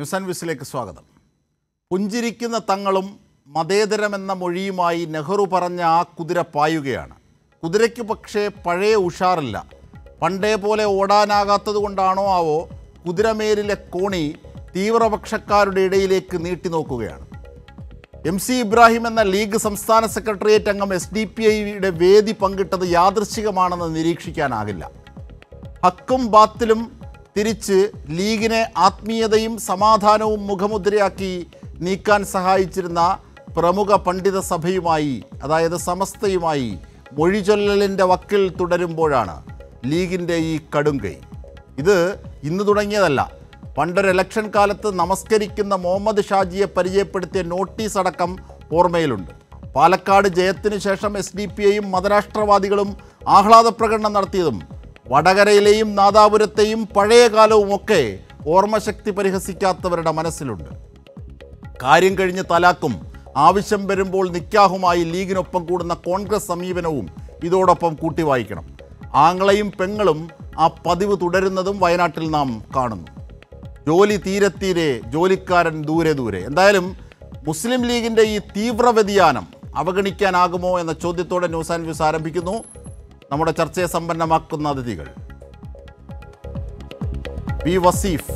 news and വ്യൂസിലേക്ക് സ്വാഗതം പുഞ്ചിരിക്കുന്ന തങ്ങളും മതേതരമെന്ന മൊഴിയുമായി നെഹ്റു പറഞ്ഞ ആ കുതിര പായുകയാണ് കുതിരയ്ക്ക് പക്ഷേ പഴയ ഉഷാറില്ല പണ്ടേ പോലെ ഓടാനാകാത്തത് കൊണ്ടാണോ ആവോ കുതിരമേലിലെ കോണി തീവ്രപക്ഷക്കാരുടെ ഇടയിലേക്ക് നീട്ടി നോക്കുകയാണ് എം സി ഇബ്രാഹിം എന്ന ലീഗ് സംസ്ഥാന സെക്രട്ടേറിയറ്റ് അംഗം എസ് ഡി പി ഐയുടെ വേദി പങ്കിട്ടത് യാദൃശ്ചികമാണെന്ന് നിരീക്ഷിക്കാനാകില്ല ഹക്കും ബാത്തിലും തിരിച്ച് ലീഗിനെ ആത്മീയതയും സമാധാനവും മുഖമുദ്രയാക്കി നീക്കാൻ സഹായിച്ചിരുന്ന പ്രമുഖ പണ്ഡിത സഭയുമായി അതായത് സമസ്തയുമായി മൊഴിചൊല്ലലിൻ്റെ വക്കിൽ തുടരുമ്പോഴാണ് ലീഗിൻ്റെ ഈ കടുംകൈ ഇത് ഇന്ന് തുടങ്ങിയതല്ല പണ്ടൊരു ഇലക്ഷൻ കാലത്ത് നമസ്കരിക്കുന്ന മുഹമ്മദ് ഷാജിയെ പരിചയപ്പെടുത്തിയ നോട്ടീസ് അടക്കം ഓർമ്മയിലുണ്ട് പാലക്കാട് ജയത്തിനു ശേഷം എസ് ഡി പി ഐയും മതരാഷ്ട്രവാദികളും ആഹ്ലാദ പ്രകടനം നടത്തിയതും വടകരയിലെയും നാദാപുരത്തെയും പഴയ കാലവും ഒക്കെ ഓർമ്മശക്തി പരിഹസിക്കാത്തവരുടെ മനസ്സിലുണ്ട് കാര്യം കഴിഞ്ഞ് തലാക്കും ആവശ്യം വരുമ്പോൾ നിക്കാഹുമായി ലീഗിനൊപ്പം കൂടുന്ന കോൺഗ്രസ് സമീപനവും ഇതോടൊപ്പം കൂട്ടി വായിക്കണം ആങ്ങളെയും പെങ്ങളും ആ പതിവ് തുടരുന്നതും വയനാട്ടിൽ നാം കാണുന്നു ജോലി തീരെത്തീരെ ജോലിക്കാരൻ ദൂരെ ദൂരെ എന്തായാലും മുസ്ലിം ലീഗിൻ്റെ ഈ തീവ്ര വ്യതിയാനം അവഗണിക്കാനാകുമോ എന്ന ചോദ്യത്തോടെ ന്യൂസ് ആൻഡ് വ്യൂസ് ആരംഭിക്കുന്നു നമ്മുടെ ചർച്ചയെ സമ്പന്നമാക്കുന്ന അതിഥികൾ P Vaseef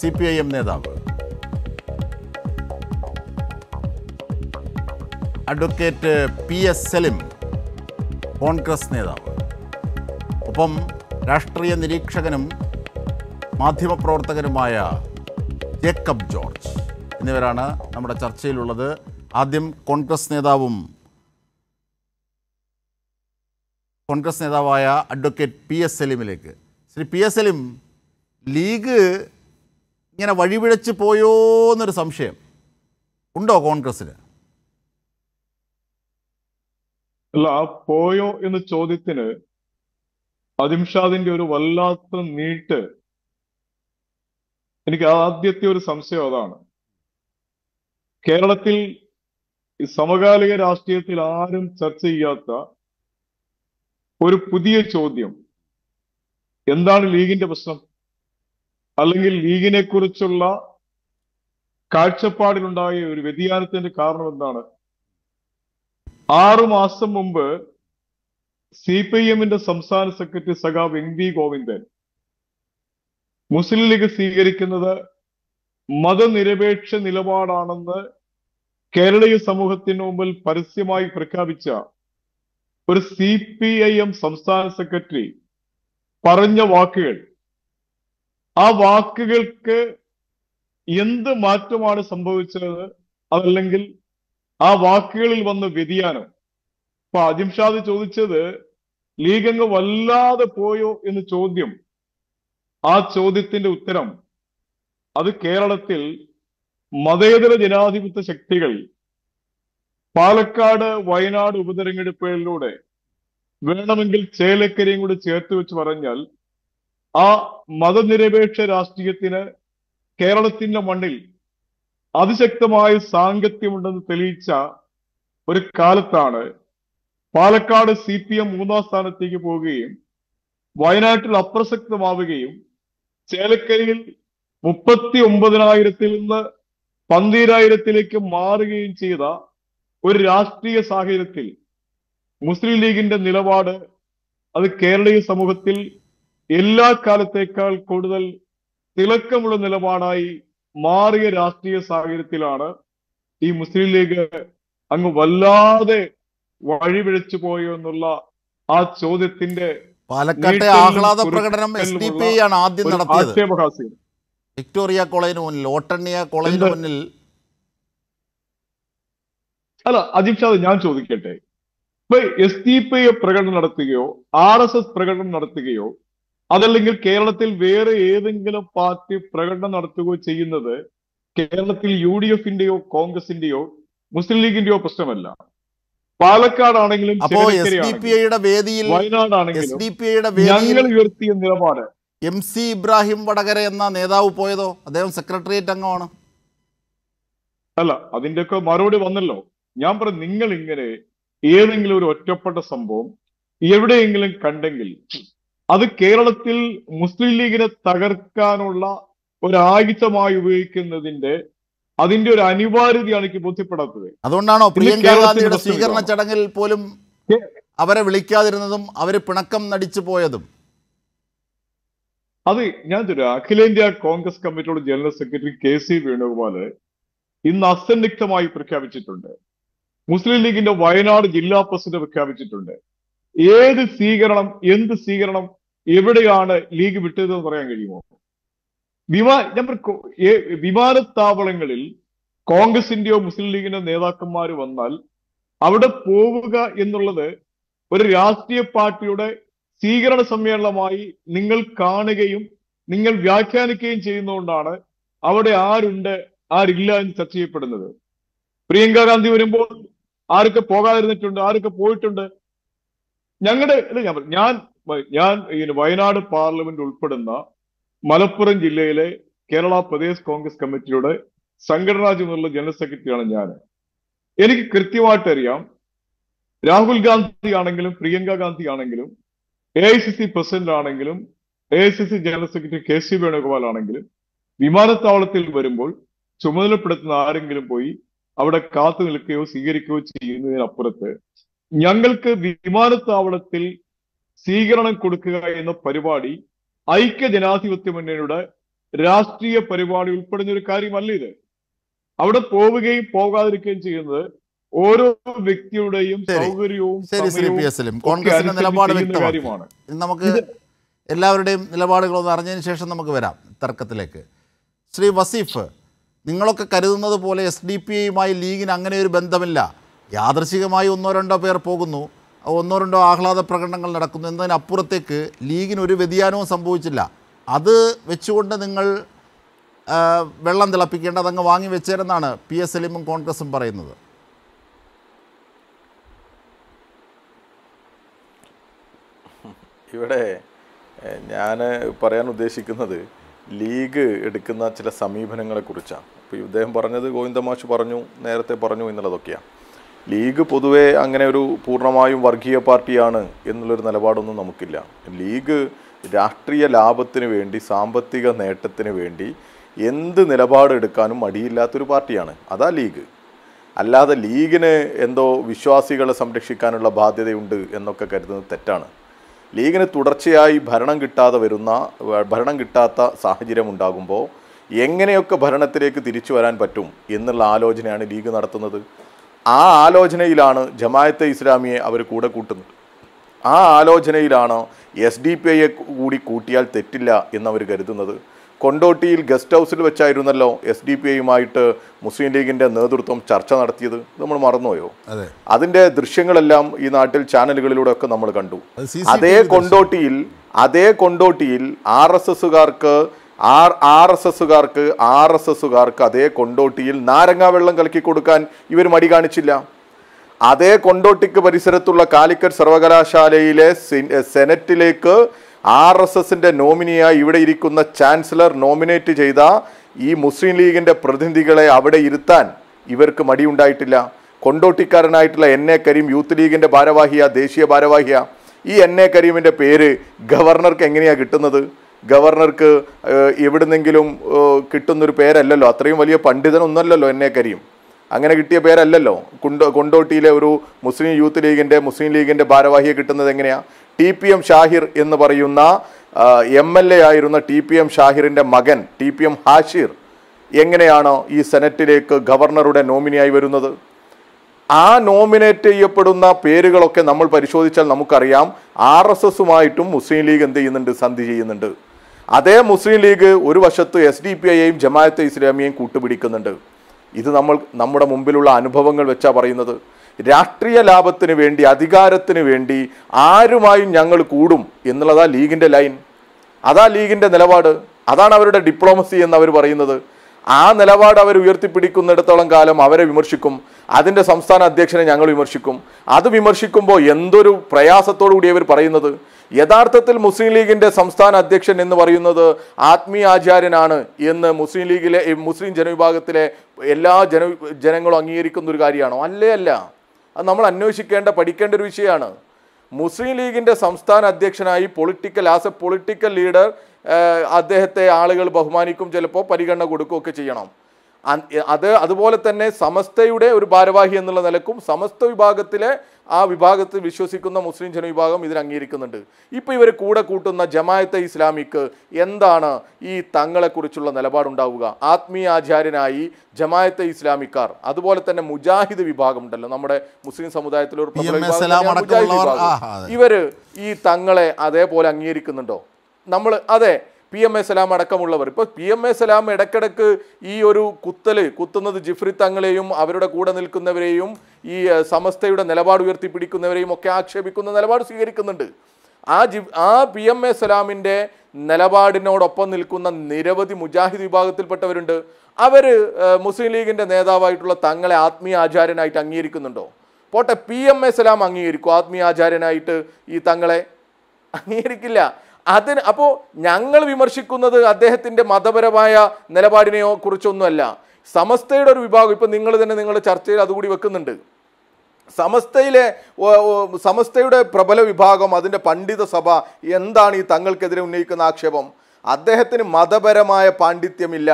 C P I M നേതാവ് advocate P S Salim Congress നേതാവ് ഒപ്പം രാഷ്ട്രീയ നിരീക്ഷകനും മാധ്യമപ്രവർത്തകനുമായ ജേക്കബ് ജോർജ് എന്നിവരാണ് നമ്മുടെ ചർച്ചയിലുള്ളത് ആദ്യം കോൺഗ്രസ് നേതാവും കോൺഗ്രസ് നേതാവായ അഡ്വക്കേറ്റ് പി എസ് സലീമിലേക്ക് ശ്രീ പി എസ് സലീം ലീഗ് ഇങ്ങനെ വഴിപിഴച്ച് പോയോ എന്നൊരു സംശയം ഉണ്ടോ കോൺഗ്രസ്സിന് അല്ല ആ പോയോ എന്ന ചോദ്യത്തിന് അതിംഷാദിന്റെ ഒരു വല്ലാത്ത നീട്ട് എനിക്ക് ആദ്യത്തെ ഒരു സംശയം അതാണ് കേരളത്തിൽ സമകാലിക രാഷ്ട്രീയത്തിൽ ആരും ചർച്ച ചെയ്യാത്ത ഒരു പുതിയ ചോദ്യം എന്താണ് ലീഗിന്റെ പ്രശ്നം അല്ലെങ്കിൽ ലീഗിനെ കുറിച്ചുള്ള കാഴ്ചപ്പാടിലുണ്ടായ ഒരു വ്യതിയാനത്തിന്റെ കാരണം എന്താണ് ആറു മാസം മുമ്പ് സി പി എമ്മിന്റെ സംസ്ഥാന സെക്രട്ടറി സഖാവ് എം വി ഗോവിന്ദൻ മുസ്ലിം ലീഗ് സ്വീകരിക്കുന്നത് മതനിരപേക്ഷ നിലപാടാണെന്ന് കേരളീയ സമൂഹത്തിന് മുമ്പിൽ പരസ്യമായി പ്രഖ്യാപിച്ച ഒരു സി പി ഐ എം സംസ്ഥാന സെക്രട്ടറി പറഞ്ഞ വാക്കുകൾ ആ വാക്കുകൾക്ക് എന്ത് മാറ്റമാണ് സംഭവിച്ചത് അതല്ലെങ്കിൽ ആ വാക്കുകളിൽ വന്ന വ്യതിയാനം അപ്പൊ അജിംഷാദ് ചോദിച്ചത് ലീഗ് അങ്ങ് വല്ലാതെ പോയോ എന്ന് ചോദ്യം ആ ചോദ്യത്തിന്റെ ഉത്തരം അത് കേരളത്തിൽ മതേതര ജനാധിപത്യ ശക്തികൾ പാലക്കാട് വയനാട് ഉപതെരഞ്ഞെടുപ്പുകളിലൂടെ വേണമെങ്കിൽ ചേലക്കരയും കൂടി ചേർത്ത് വെച്ച് പറഞ്ഞാൽ ആ മതനിരപേക്ഷ രാഷ്ട്രീയത്തിന് കേരളത്തിന്റെ മണ്ണിൽ അതിശക്തമായ സാങ്കത്യമുണ്ടെന്ന് തെളിയിച്ച ഒരു കാലത്താണ് പാലക്കാട് സി പി എം മൂന്നാം സ്ഥാനത്തേക്ക് പോവുകയും വയനാട്ടിൽ അപ്രസക്തമാവുകയും ചേലക്കരയിൽ മുപ്പത്തി ഒമ്പതിനായിരത്തിൽ നിന്ന് പന്തീരായിരത്തിലേക്ക് മാറുകയും ചെയ്ത ഒരു രാഷ്ട്രീയ സാഹചര്യത്തിൽ മുസ്ലിം ലീഗിന്റെ നിലപാട് അത് കേരളീയ സമൂഹത്തിൽ എല്ലാ കാലത്തേക്കാൾ കൂടുതൽ തിളക്കമുള്ള നിലപാടായി മാറിയ രാഷ്ട്രീയ സാഹചര്യത്തിലാണ് ഈ മുസ്ലിം ലീഗ് അങ്ങ് വല്ലാതെ വഴിപിഴച്ചു പോയോ എന്നുള്ള ആ ചോദ്യത്തിന്റെ പാലക്കാട്ടെ ആഹ്ലാദ പ്രകടനം എസ് ഡി പി ആണ് ആദ്യം നടത്തിയത് വിക്ടോറിയ കോളേജിന് മുന്നിൽ ഓട്ടണ്ണിയ കോളേജിന് മുന്നിൽ അല്ല അജിത് ഷാദ് ഞാൻ ചോദിക്കട്ടെ ഇപ്പൊ എസ് ഡി പി ഐ പ്രകടനം നടത്തുകയോ ആർ എസ് എസ് പ്രകടനം നടത്തുകയോ അതല്ലെങ്കിൽ കേരളത്തിൽ വേറെ ഏതെങ്കിലും പാർട്ടി പ്രകടനം നടത്തുകയോ ചെയ്യുന്നത് കേരളത്തിൽ യു ഡി എഫിന്റെയോ കോൺഗ്രസിന്റെയോ മുസ്ലിം ലീഗിന്റെയോ പ്രശ്നമല്ല പാലക്കാടാണെങ്കിലും എസ് ഡി പി വേദിയിൽ വയനാടാണെങ്കിലും ഞങ്ങൾ ഉയർത്തിയ നിലപാട് എം സി ഇബ്രാഹിം വടകര എന്ന നേതാവ് പോയതോ അദ്ദേഹം സെക്രട്ടേറിയറ്റ് അംഗമാണ് അല്ല അതിന്റെ ഒക്കെ മറുപടി വന്നല്ലോ ഞാൻ പറഞ്ഞു നിങ്ങൾ ഇങ്ങനെ ഏതെങ്കിലും ഒരു ഒറ്റപ്പെട്ട സംഭവം എവിടെയെങ്കിലും കണ്ടെങ്കിൽ അത് കേരളത്തിൽ മുസ്ലിം ലീഗിനെ തകർക്കാനുള്ള ഒരായുധമായി ഉപയോഗിക്കുന്നതിന്റെ അതിന്റെ ഒരു അനിവാര്യതയാണ് എനിക്ക് ബോധ്യപ്പെടാത്തത് അതുകൊണ്ടാണോ പ്രിയങ്കാഗാന്ധിയുടെ സ്വീകരണ ചടങ്ങിൽ പോലും അവരെ വിളിക്കാതിരുന്നതും അവര് പിണക്കം നടിച്ചു പോയതും അത് ഞാൻ ചോദിച്ചു അഖിലേന്ത്യാ കോൺഗ്രസ് കമ്മിറ്റിയുടെ general secretary K C Venugopal ഇന്ന് അസന്നിഗ്ധമായി പ്രഖ്യാപിച്ചിട്ടുണ്ട് മുസ്ലിം ലീഗിന്റെ വയനാട് ജില്ലാ പ്രസിഡന്റ് പ്രഖ്യാപിച്ചിട്ടുണ്ട് ഏത് സ്വീകരണം എന്ത് സ്വീകരണം എവിടെയാണ് ലീഗ് വിട്ടതെന്ന് പറയാൻ കഴിയുമോ വിമാ ഞാൻ വിമാനത്താവളങ്ങളിൽ കോൺഗ്രസിന്റെയോ മുസ്ലിം ലീഗിന്റെ നേതാക്കന്മാർ വന്നാൽ അവിടെ പോവുക എന്നുള്ളത് ഒരു രാഷ്ട്രീയ പാർട്ടിയുടെ സ്വീകരണ സമ്മേളനമായി നിങ്ങൾ കാണുകയും നിങ്ങൾ വ്യാഖ്യാനിക്കുകയും ചെയ്യുന്നതുകൊണ്ടാണ് അവിടെ ആരുണ്ട് ആരില്ല എന്ന് ചർച്ച ചെയ്യപ്പെടുന്നത് പ്രിയങ്ക ഗാന്ധി വരുമ്പോൾ ആരൊക്കെ പോകാതിരുന്നിട്ടുണ്ട് ആരൊക്കെ പോയിട്ടുണ്ട് ഞങ്ങളുടെ ഞാൻ ഞാൻ ഞാൻ വയനാട് പാർലമെന്റ് ഉൾപ്പെടുന്ന മലപ്പുറം ജില്ലയിലെ കേരള പ്രദേശ് കോൺഗ്രസ് കമ്മിറ്റിയുടെ സംഘടനാ ചുമതല ജനറൽ സെക്രട്ടറിയാണ് ഞാൻ എനിക്ക് കൃത്യമായിട്ട് അറിയാം രാഹുൽ ഗാന്ധി ആണെങ്കിലും പ്രിയങ്ക ഗാന്ധി ആണെങ്കിലും A I C C president ആണെങ്കിലും A I C C general secretary K C Venugopal ആണെങ്കിലും വിമാനത്താവളത്തിൽ വരുമ്പോൾ ചുമതലപ്പെടുത്തുന്ന ആരെങ്കിലും പോയി അവിടെ കാത്തു നിൽക്കുകയോ സ്വീകരിക്കുകയോ ചെയ്യുന്നതിനപ്പുറത്ത് ഞങ്ങൾക്ക് വിമാനത്താവളത്തിൽ സ്വീകരണം കൊടുക്കുക എന്ന പരിപാടി ഐക്യ ജനാധിപത്യ മുന്നണിയുടെ രാഷ്ട്രീയ പരിപാടി ഉൾപ്പെടുന്ന ഒരു കാര്യമല്ല ഇത് അവിടെ പോവുകയും പോകാതിരിക്കുകയും ചെയ്യുന്നത് ഓരോ വ്യക്തിയുടെയും സൗകര്യവും കാര്യമാണ് നമുക്ക് എല്ലാവരുടെയും നിലപാടുകളൊന്ന് അറിഞ്ഞതിന് ശേഷം നമുക്ക് വരാം തർക്കത്തിലേക്ക് ശ്രീ വസീഫ് നിങ്ങളൊക്കെ കരുതുന്നത് പോലെ എസ് ഡി പി ഐയുമായി ലീഗിന് അങ്ങനെ ഒരു ബന്ധമില്ല യാദൃശികമായി ഒന്നോ രണ്ടോ പേർ പോകുന്നു ഒന്നോ രണ്ടോ ആഹ്ലാദ പ്രകടനങ്ങൾ നടക്കുന്നു എന്നതിനപ്പുറത്തേക്ക് ലീഗിന് ഒരു വ്യതിയാനവും സംഭവിച്ചില്ല അത് വെച്ചുകൊണ്ട് നിങ്ങൾ വെള്ളം തിളപ്പിക്കേണ്ട അതങ്ങ് വാങ്ങി വെച്ചേരെന്നാണ് പി എസ് സലീമും കോൺഗ്രസും പറയുന്നത് ഇവിടെ ഞാൻ പറയാൻ ഉദ്ദേശിക്കുന്നത് ലീഗ് എടുക്കുന്ന ചില കുറിച്ചാണ് അപ്പോൾ ഇദ്ദേഹം പറഞ്ഞത് ഗോവിന്ദമാഷ് പറഞ്ഞു നേരത്തെ പറഞ്ഞു എന്നുള്ളതൊക്കെയാണ് ലീഗ് പൊതുവേ അങ്ങനെ ഒരു പൂർണ്ണമായും വർഗീയ പാർട്ടിയാണ് എന്നുള്ളൊരു നിലപാടൊന്നും നമുക്കില്ല ലീഗ് രാഷ്ട്രീയ ലാഭത്തിന് വേണ്ടി സാമ്പത്തിക നേട്ടത്തിന് വേണ്ടി എന്ത് നിലപാടെടുക്കാനും മടിയില്ലാത്തൊരു പാർട്ടിയാണ് അതാ ലീഗ് അല്ലാതെ ലീഗിന് എന്തോ വിശ്വാസികളെ സംരക്ഷിക്കാനുള്ള ബാധ്യതയുണ്ട് എന്നൊക്കെ കരുതുന്നത് തെറ്റാണ് ലീഗിന് തുടർച്ചയായി ഭരണം കിട്ടാതെ വരുന്ന ഭരണം കിട്ടാത്ത സാഹചര്യം ഉണ്ടാകുമ്പോൾ എങ്ങനെയൊക്കെ ഭരണത്തിലേക്ക് തിരിച്ചു വരാൻ പറ്റും എന്നുള്ള ആലോചനയാണ് ലീഗ് നടത്തുന്നത് ആ ആലോചനയിലാണ് ജമായത്തെ ഇസ്ലാമിയെ അവർ കൂടെ കൂട്ടുന്നത് ആ ആലോചനയിലാണ് എസ് ഡി പി ഐയെ കൂടി കൂട്ടിയാൽ തെറ്റില്ല എന്നവർ കരുതുന്നത് കൊണ്ടോട്ടിയിൽ ഗസ്റ്റ് ഹൗസിൽ വെച്ചായിരുന്നല്ലോ എസ് ഡി പി ഐയുമായിട്ട് മുസ്ലിം ലീഗിൻ്റെ നേതൃത്വം ചർച്ച നടത്തിയത് നമ്മൾ മറന്നുപോയോ അതിൻ്റെ ദൃശ്യങ്ങളെല്ലാം ഈ നാട്ടിൽ ചാനലുകളിലൂടെ ഒക്കെ നമ്മൾ കണ്ടു അതേ കൊണ്ടോട്ടിയിൽ അതേ കൊണ്ടോട്ടിയിൽ ആർ എസ് എസുകാർക്ക് ആർ ആർ എസ് എസുകാർക്ക് ആർ എസ് എസുകാർക്ക് അതേ കൊണ്ടോട്ടിയിൽ നാരങ്ങാ വെള്ളം കലക്കി കൊടുക്കാൻ ഇവർ മടി കാണിച്ചില്ല അതേ കൊണ്ടോട്ടിക്ക് പരിസരത്തുള്ള കാലിക്കറ്റ് സർവകലാശാലയിലെ സെനറ്റിലേക്ക് ആർ എസ് എസിൻ്റെ നോമിനിയായി ഇവിടെ ഇരിക്കുന്ന ചാൻസലർ നോമിനേറ്റ് ചെയ്ത ഈ മുസ്ലിം ലീഗിൻ്റെ പ്രതിനിധികളെ അവിടെ ഇരുത്താൻ ഇവർക്ക് മടിയുണ്ടായിട്ടില്ല കൊണ്ടോട്ടിക്കാരനായിട്ടുള്ള എൻ എ കരീം യൂത്ത് ലീഗിൻ്റെ ഭാരവാഹിയ ദേശീയ ഭാരവാഹിയ ഈ എൻ എ കരീമിൻ്റെ പേര് ഗവർണർക്ക് എങ്ങനെയാണ് കിട്ടുന്നത് ഗവർണർക്ക് എവിടുന്നെങ്കിലും കിട്ടുന്നൊരു പേരല്ലല്ലോ അത്രയും വലിയ പണ്ഡിതനൊന്നുമല്ലല്ലോ എൻ എ കരീം അങ്ങനെ കിട്ടിയ പേരല്ലല്ലോ കൊണ്ടോട്ടിയിലെ ഒരു മുസ്ലിം യൂത്ത് ലീഗിൻ്റെ മുസ്ലിം ലീഗിൻ്റെ ഭാരവാഹിയെ കിട്ടുന്നത് എങ്ങനെയാണ് ടി പി എം ഷാഹിർ എന്ന് പറയുന്ന എം എൽ എ ആയിരുന്ന ടി പി എം ഷാഹിറിൻ്റെ മകൻ ടി പി എം ഹാഷിർ എങ്ങനെയാണോ ഈ സെനറ്റിലേക്ക് ഗവർണറുടെ നോമിനിയായി വരുന്നത് ആ നോമിനേറ്റ് ചെയ്യപ്പെടുന്ന പേരുകളൊക്കെ നമ്മൾ പരിശോധിച്ചാൽ നമുക്കറിയാം ആർ എസ് എസുമായിട്ടും മുസ്ലിം ലീഗ് എന്ത് ചെയ്യുന്നുണ്ട് സന്ധി ചെയ്യുന്നുണ്ട് അതേ മുസ്ലിം ലീഗ് ഒരു വശത്ത് എസ് ഡി പി ഐയെയും ജമാഅത്തെ ഇസ്ലാമിയെയും കൂട്ടുപിടിക്കുന്നുണ്ട് ഇത് നമ്മൾ നമ്മുടെ മുമ്പിലുള്ള അനുഭവങ്ങൾ വെച്ചാണ് പറയുന്നത് രാഷ്ട്രീയ ലാഭത്തിന് വേണ്ടി അധികാരത്തിന് വേണ്ടി ആരുമായും ഞങ്ങൾ കൂടും എന്നുള്ളതാ ലീഗിൻ്റെ ലൈൻ അതാ ലീഗിൻ്റെ നിലപാട് അതാണ് അവരുടെ ഡിപ്ലോമസി എന്ന് അവർ പറയുന്നത് ആ നിലപാട് അവർ ഉയർത്തിപ്പിടിക്കുന്നിടത്തോളം കാലം അവരെ വിമർശിക്കും അതിൻ്റെ സംസ്ഥാന അധ്യക്ഷനെ ഞങ്ങൾ വിമർശിക്കും അത് വിമർശിക്കുമ്പോൾ എന്തൊരു പ്രയാസത്തോടു കൂടി അവർ പറയുന്നത് യഥാർത്ഥത്തിൽ മുസ്ലിം ലീഗിൻ്റെ സംസ്ഥാന അധ്യക്ഷൻ എന്ന് പറയുന്നത് ആത്മീയ ആചാര്യനാണ് എന്ന് മുസ്ലിം ലീഗിലെ മുസ്ലിം ജനവിഭാഗത്തിലെ എല്ലാ ജന ജനങ്ങളും അംഗീകരിക്കുന്ന ഒരു കാര്യമാണോ അല്ലേ അല്ല അത് നമ്മൾ അന്വേഷിക്കേണ്ട പഠിക്കേണ്ട ഒരു വിഷയമാണ് മുസ്ലിം ലീഗിൻ്റെ സംസ്ഥാന അധ്യക്ഷനായി political as a political leader അദ്ദേഹത്തെ ആളുകൾ ബഹുമാനിക്കും ചിലപ്പോൾ പരിഗണന കൊടുക്കുകയൊക്കെ ചെയ്യണം അത് അതുപോലെ തന്നെ സമസ്തയുടെ ഒരു ഭാരവാഹി എന്നുള്ള നിലക്കും സമസ്ത വിഭാഗത്തിലെ ആ വിഭാഗത്തിൽ വിശ്വസിക്കുന്ന മുസ്ലിം ജനവിഭാഗം ഇതിന് അംഗീകരിക്കുന്നുണ്ട് ഇപ്പോൾ ഇവർ കൂടെ കൂട്ടുന്ന ജമായത്തെ ഇസ്ലാമിക്ക് എന്താണ് ഈ തങ്ങളെക്കുറിച്ചുള്ള നിലപാടുണ്ടാവുക ആത്മീയാചാര്യനായി ജമായത്തെ ഇസ്ലാമിക്കാർ അതുപോലെ തന്നെ മുജാഹിദ് വിഭാഗം ഉണ്ടല്ലോ നമ്മുടെ മുസ്ലിം സമുദായത്തിലെ ഒരു മുജാഹിദ് വിഭാഗം ഇവർ ഈ തങ്ങളെ അതേപോലെ അംഗീകരിക്കുന്നുണ്ടോ നമ്മൾ അതെ പി എം എ സലാം അടക്കമുള്ളവർ ഇപ്പോൾ പി എം എ സലാം ഇടക്കിടക്ക് ഈ ഒരു കുത്തല് കുത്തുന്നത് ജിഫ്രി തങ്ങളെയും അവരുടെ കൂടെ നിൽക്കുന്നവരെയും ഈ സമസ്തയുടെ നിലപാട് ഉയർത്തിപ്പിടിക്കുന്നവരെയും ഒക്കെ ആക്ഷേപിക്കുന്ന നിലപാട് സ്വീകരിക്കുന്നുണ്ട് ആ ജി ആ പി എം എ സലാമിൻ്റെ നിലപാടിനോടൊപ്പം നിൽക്കുന്ന നിരവധി മുജാഹിദ് വിഭാഗത്തിൽപ്പെട്ടവരുണ്ട് അവർ മുസ്ലിം ലീഗിൻ്റെ നേതാവായിട്ടുള്ള തങ്ങളെ ആത്മീയ ആചാര്യനായിട്ട് അംഗീകരിക്കുന്നുണ്ടോ പോട്ടെ പി എം എ സലാം അംഗീകരിക്കും ആത്മീയ ആചാര്യനായിട്ട് ഈ തങ്ങളെ അംഗീകരിക്കില്ല അതിന് അപ്പോൾ ഞങ്ങൾ വിമർശിക്കുന്നത് അദ്ദേഹത്തിൻ്റെ മതപരമായ നിലപാടിനെയോ കുറിച്ചൊന്നുമല്ല സമസ്തയുടെ ഒരു വിഭാഗം ഇപ്പം നിങ്ങൾ തന്നെ നിങ്ങൾ ചർച്ചയിൽ അതുകൂടി വെക്കുന്നുണ്ട് സമസ്തയിലെ സമസ്തയുടെ പ്രബല വിഭാഗം അതിൻ്റെ പണ്ഡിത സഭ എന്താണ് ഈ തങ്ങൾക്കെതിരെ ഉന്നയിക്കുന്ന ആക്ഷേപം അദ്ദേഹത്തിന് മതപരമായ പാണ്ഡിത്യമില്ല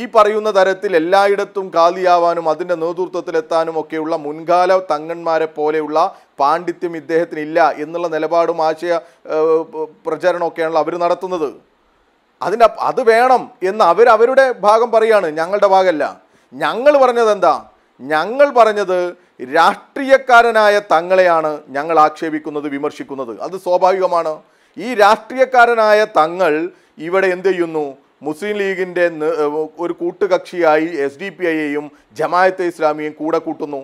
ഈ പറയുന്ന തരത്തിൽ എല്ലായിടത്തും കാലിയാവാനും അതിൻ്റെ നേതൃത്വത്തിലെത്താനും ഒക്കെയുള്ള മുൻകാല തങ്ങന്മാരെ പോലെയുള്ള പാണ്ഡിത്യം ഇദ്ദേഹത്തിന് ഇല്ല എന്നുള്ള നിലപാടും ആശയ പ്രചരണമൊക്കെയാണല്ലോ അവർ നടത്തുന്നത് അതിൻ്റെ അത് വേണം എന്ന് അവർ അവരുടെ ഭാഗം പറയുകയാണ് ഞങ്ങളുടെ ഭാഗമല്ല ഞങ്ങൾ പറഞ്ഞത് എന്താ ഞങ്ങൾ പറഞ്ഞത് രാഷ്ട്രീയക്കാരനായ തങ്ങളെയാണ് ഞങ്ങൾ ആക്ഷേപിക്കുന്നത് വിമർശിക്കുന്നത് അത് സ്വാഭാവികമാണ് ഈ രാഷ്ട്രീയക്കാരനായ തങ്ങൾ ഇവിടെ എന്ത് ചെയ്യുന്നു മുസ്ലിം ലീഗിൻ്റെ ഒരു കൂട്ടുകക്ഷിയായി എസ് ഡി പി ഐയെയും ജമായത്തെ ഇസ്ലാമിയെയും കൂടെ കൂട്ടുന്നു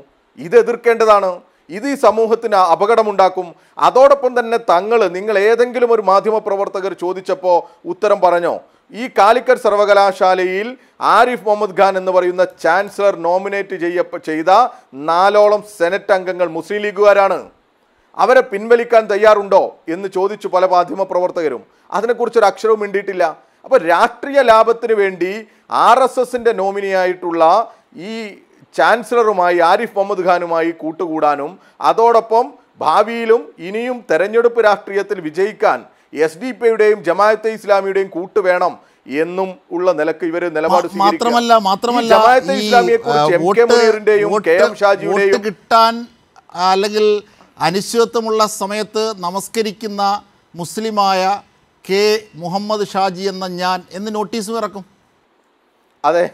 ഇത് എതിർക്കേണ്ടതാണ് ഇത് ഈ സമൂഹത്തിന് അപകടമുണ്ടാക്കും അതോടൊപ്പം തന്നെ തങ്ങൾ നിങ്ങൾ ഏതെങ്കിലും ഒരു മാധ്യമപ്രവർത്തകർ ചോദിച്ചപ്പോൾ ഉത്തരം പറഞ്ഞോ ഈ കാലിക്കറ്റ് സർവകലാശാലയിൽ ആരിഫ് മുഹമ്മദ് ഖാൻ എന്ന് പറയുന്ന ചാൻസലർ നോമിനേറ്റ് ചെയ്യ ചെയ്ത നാലോളം സെനറ്റ് അംഗങ്ങൾ മുസ്ലിം ലീഗുകാരാണ് അവരെ പിൻവലിക്കാൻ തയ്യാറുണ്ടോ എന്ന് ചോദിച്ചു പല മാധ്യമപ്രവർത്തകരും അതിനെക്കുറിച്ചൊരു അക്ഷരവും മിണ്ടിയിട്ടില്ല അപ്പോൾ രാഷ്ട്രീയ ലാഭത്തിന് വേണ്ടി ആർ എസ് എസിൻ്റെ നോമിനിയായിട്ടുള്ള ഈ ചാൻസലറുമായി ആരിഫ് മുഹമ്മദ് ഖാനുമായി കൂട്ടുകൂടാനും അതോടൊപ്പം ഭാവിയിലും ഇനിയും തെരഞ്ഞെടുപ്പ് രാഷ്ട്രീയത്തിൽ വിജയിക്കാൻ എസ് ഡി പിയുടെയും ജമാഅത്തെ ഇസ്ലാമിയുടെയും കൂട്ട് വേണം എന്നും ഉള്ള നിലക്ക് ഇവർ നിലപാട് മാത്രമല്ല മാത്രമല്ല ജമാഅത്തെ ഷാജിയുടെയും കിട്ടാൻ അല്ലെങ്കിൽ അനിശ്ചിതത്വമുള്ള സമയത്ത് നമസ്കരിക്കുന്ന മുസ്ലിമായ കെ മുഹമ്മദ് ഷാജി എന്ന ഞാൻ എന്ന് നോട്ടീസും ഇറക്കും അതെ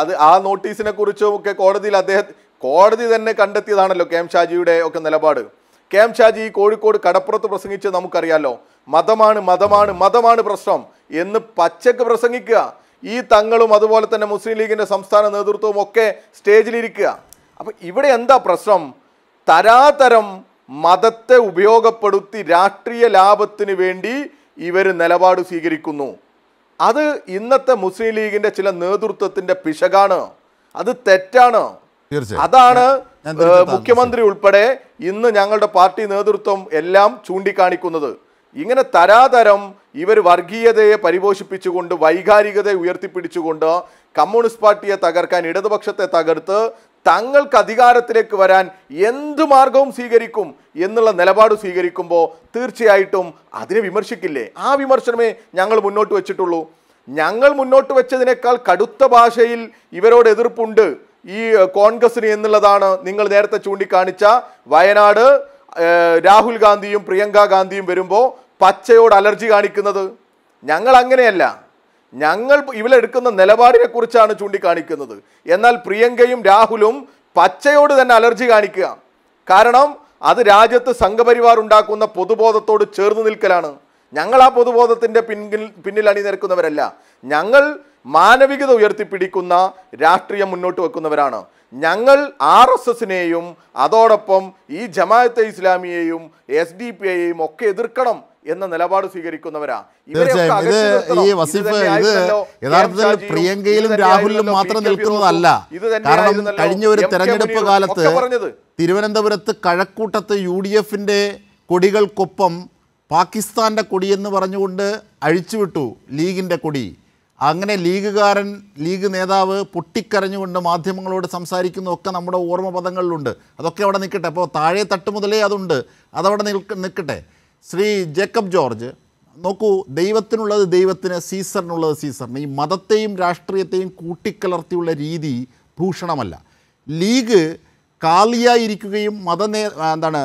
അത് ആ നോട്ടീസിനെ കുറിച്ചും ഒക്കെ കോടതിയിൽ അദ്ദേഹം കോടതി തന്നെ കണ്ടെത്തിയതാണല്ലോ കെ എം ഷാജിയുടെ ഒക്കെ നിലപാട് കെ എം ഷാജി കോഴിക്കോട് കടപ്പുറത്ത് പ്രസംഗിച്ച് നമുക്കറിയാലോ മതമാണ് മതമാണ് മതമാണ് പ്രശ്നം എന്ന് പച്ചക്ക് പ്രസംഗിക്കുക ഈ തങ്ങളും അതുപോലെ തന്നെ മുസ്ലിം ലീഗിൻ്റെ സംസ്ഥാന നേതൃത്വവും ഒക്കെ സ്റ്റേജിലിരിക്കുക അപ്പം ഇവിടെ എന്താ പ്രശ്നം തരാതരം മതത്തെ ഉപയോഗപ്പെടുത്തി രാഷ്ട്രീയ ലാഭത്തിന് വേണ്ടി ഇവർ നിലപാട് സ്വീകരിക്കുന്നു അത് ഇന്നത്തെ മുസ്ലിം ലീഗിന്റെ ചില നേതൃത്വത്തിന്റെ പിശകാണ് അത് തെറ്റാണ് അതാണ് മുഖ്യമന്ത്രി ഉൾപ്പെടെ ഇന്ന് ഞങ്ങളുടെ പാർട്ടി നേതൃത്വം എല്ലാം ചൂണ്ടിക്കാണിക്കുന്നത് ഇങ്ങനെ തരാതരം ഇവർ വർഗീയതയെ പരിപോഷിപ്പിച്ചുകൊണ്ട് വൈകാരികതയെ ഉയർത്തിപ്പിടിച്ചുകൊണ്ട് കമ്മ്യൂണിസ്റ്റ് പാർട്ടിയെ തകർക്കാൻ ഇടതുപക്ഷത്തെ തകർത്ത് തങ്ങൾക്ക് അധികാരത്തിലേക്ക് വരാൻ എന്ത് മാർഗവും സ്വീകരിക്കും എന്നുള്ള നിലപാട് സ്വീകരിക്കുമ്പോൾ തീർച്ചയായിട്ടും അതിനെ വിമർശിക്കില്ലേ ആ വിമർശനമേ ഞങ്ങൾ മുന്നോട്ട് വെച്ചിട്ടുള്ളൂ ഞങ്ങൾ മുന്നോട്ട് വെച്ചതിനേക്കാൾ കടുത്ത ഭാഷയിൽ ഇവരോട് എതിർപ്പുണ്ട് ഈ കോൺഗ്രസിന് എന്നുള്ളതാണ് നിങ്ങൾ നേരത്തെ ചൂണ്ടിക്കാണിച്ച വയനാട് രാഹുൽ ഗാന്ധിയും പ്രിയങ്ക ഗാന്ധിയും വരുമ്പോൾ പച്ചയോട് അലർജി കാണിക്കുന്നത് ഞങ്ങൾ അങ്ങനെയല്ല ഞങ്ങൾ ഇവരെടുക്കുന്ന നിലപാടിനെ കുറിച്ചാണ് ചൂണ്ടിക്കാണിക്കുന്നത് എന്നാൽ പ്രിയങ്കയും രാഹുലും പച്ചയോട് തന്നെ അലർജി കാണിക്കുക കാരണം അത് രാജ്യത്ത് സംഘപരിവാർ ഉണ്ടാക്കുന്ന പൊതുബോധത്തോട് ചേർന്ന് നിൽക്കലാണ് ഞങ്ങൾ ആ പൊതുബോധത്തിൻ്റെ പിന്നിൽ പിന്നിൽ അണിനിരക്കുന്നവരല്ല ഞങ്ങൾ മാനവികത ഉയർത്തിപ്പിടിക്കുന്ന രാഷ്ട്രീയം മുന്നോട്ട് വെക്കുന്നവരാണ് ഞങ്ങൾ ആർ എസ് എസിനെയും അതോടൊപ്പം ഈ ജമാഅത്തെ ഇസ്ലാമിയെയും എസ് ഡി പി ഒക്കെ എതിർക്കണം എന്ന നിലപാട് സ്വീകരിക്കുന്നവരാ തീർച്ചയായും ഇത് ഈ വസീഫ് ഇത് യഥാർത്ഥത്തിൽ പ്രിയങ്കയിലും രാഹുലിലും മാത്രം നിൽക്കുന്നതല്ല കാരണം കഴിഞ്ഞ ഒരു തെരഞ്ഞെടുപ്പ് കാലത്ത് തിരുവനന്തപുരത്ത് കഴക്കൂട്ടത്ത് യു ഡി എഫിൻ്റെ കൊടികൾക്കൊപ്പം പാകിസ്ഥാൻ്റെ കൊടിയെന്ന് പറഞ്ഞുകൊണ്ട് അഴിച്ചുവിട്ടു ലീഗിൻ്റെ കൊടി അങ്ങനെ ലീഗുകാരൻ ലീഗ് നേതാവ് പൊട്ടിക്കരഞ്ഞുകൊണ്ട് മാധ്യമങ്ങളോട് സംസാരിക്കുന്നതൊക്കെ നമ്മുടെ ഓർമ്മ പദങ്ങളിലുണ്ട് അതൊക്കെ അവിടെ നിൽക്കട്ടെ അപ്പോൾ താഴെ തട്ട് മുതലേ അതുണ്ട് അതവിടെ നിൽക്കട്ടെ ശ്രീ ജേക്കബ് ജോർജ് നോക്കൂ ദൈവത്തിനുള്ളത് ദൈവത്തിന് സീസറിനുള്ളത് സീസറിന് ഈ മതത്തെയും രാഷ്ട്രീയത്തെയും കൂട്ടിക്കലർത്തിയുള്ള രീതി ഭൂഷണമല്ല ലീഗ് കാളിയായിരിക്കുകയും മതനേ എന്താണ്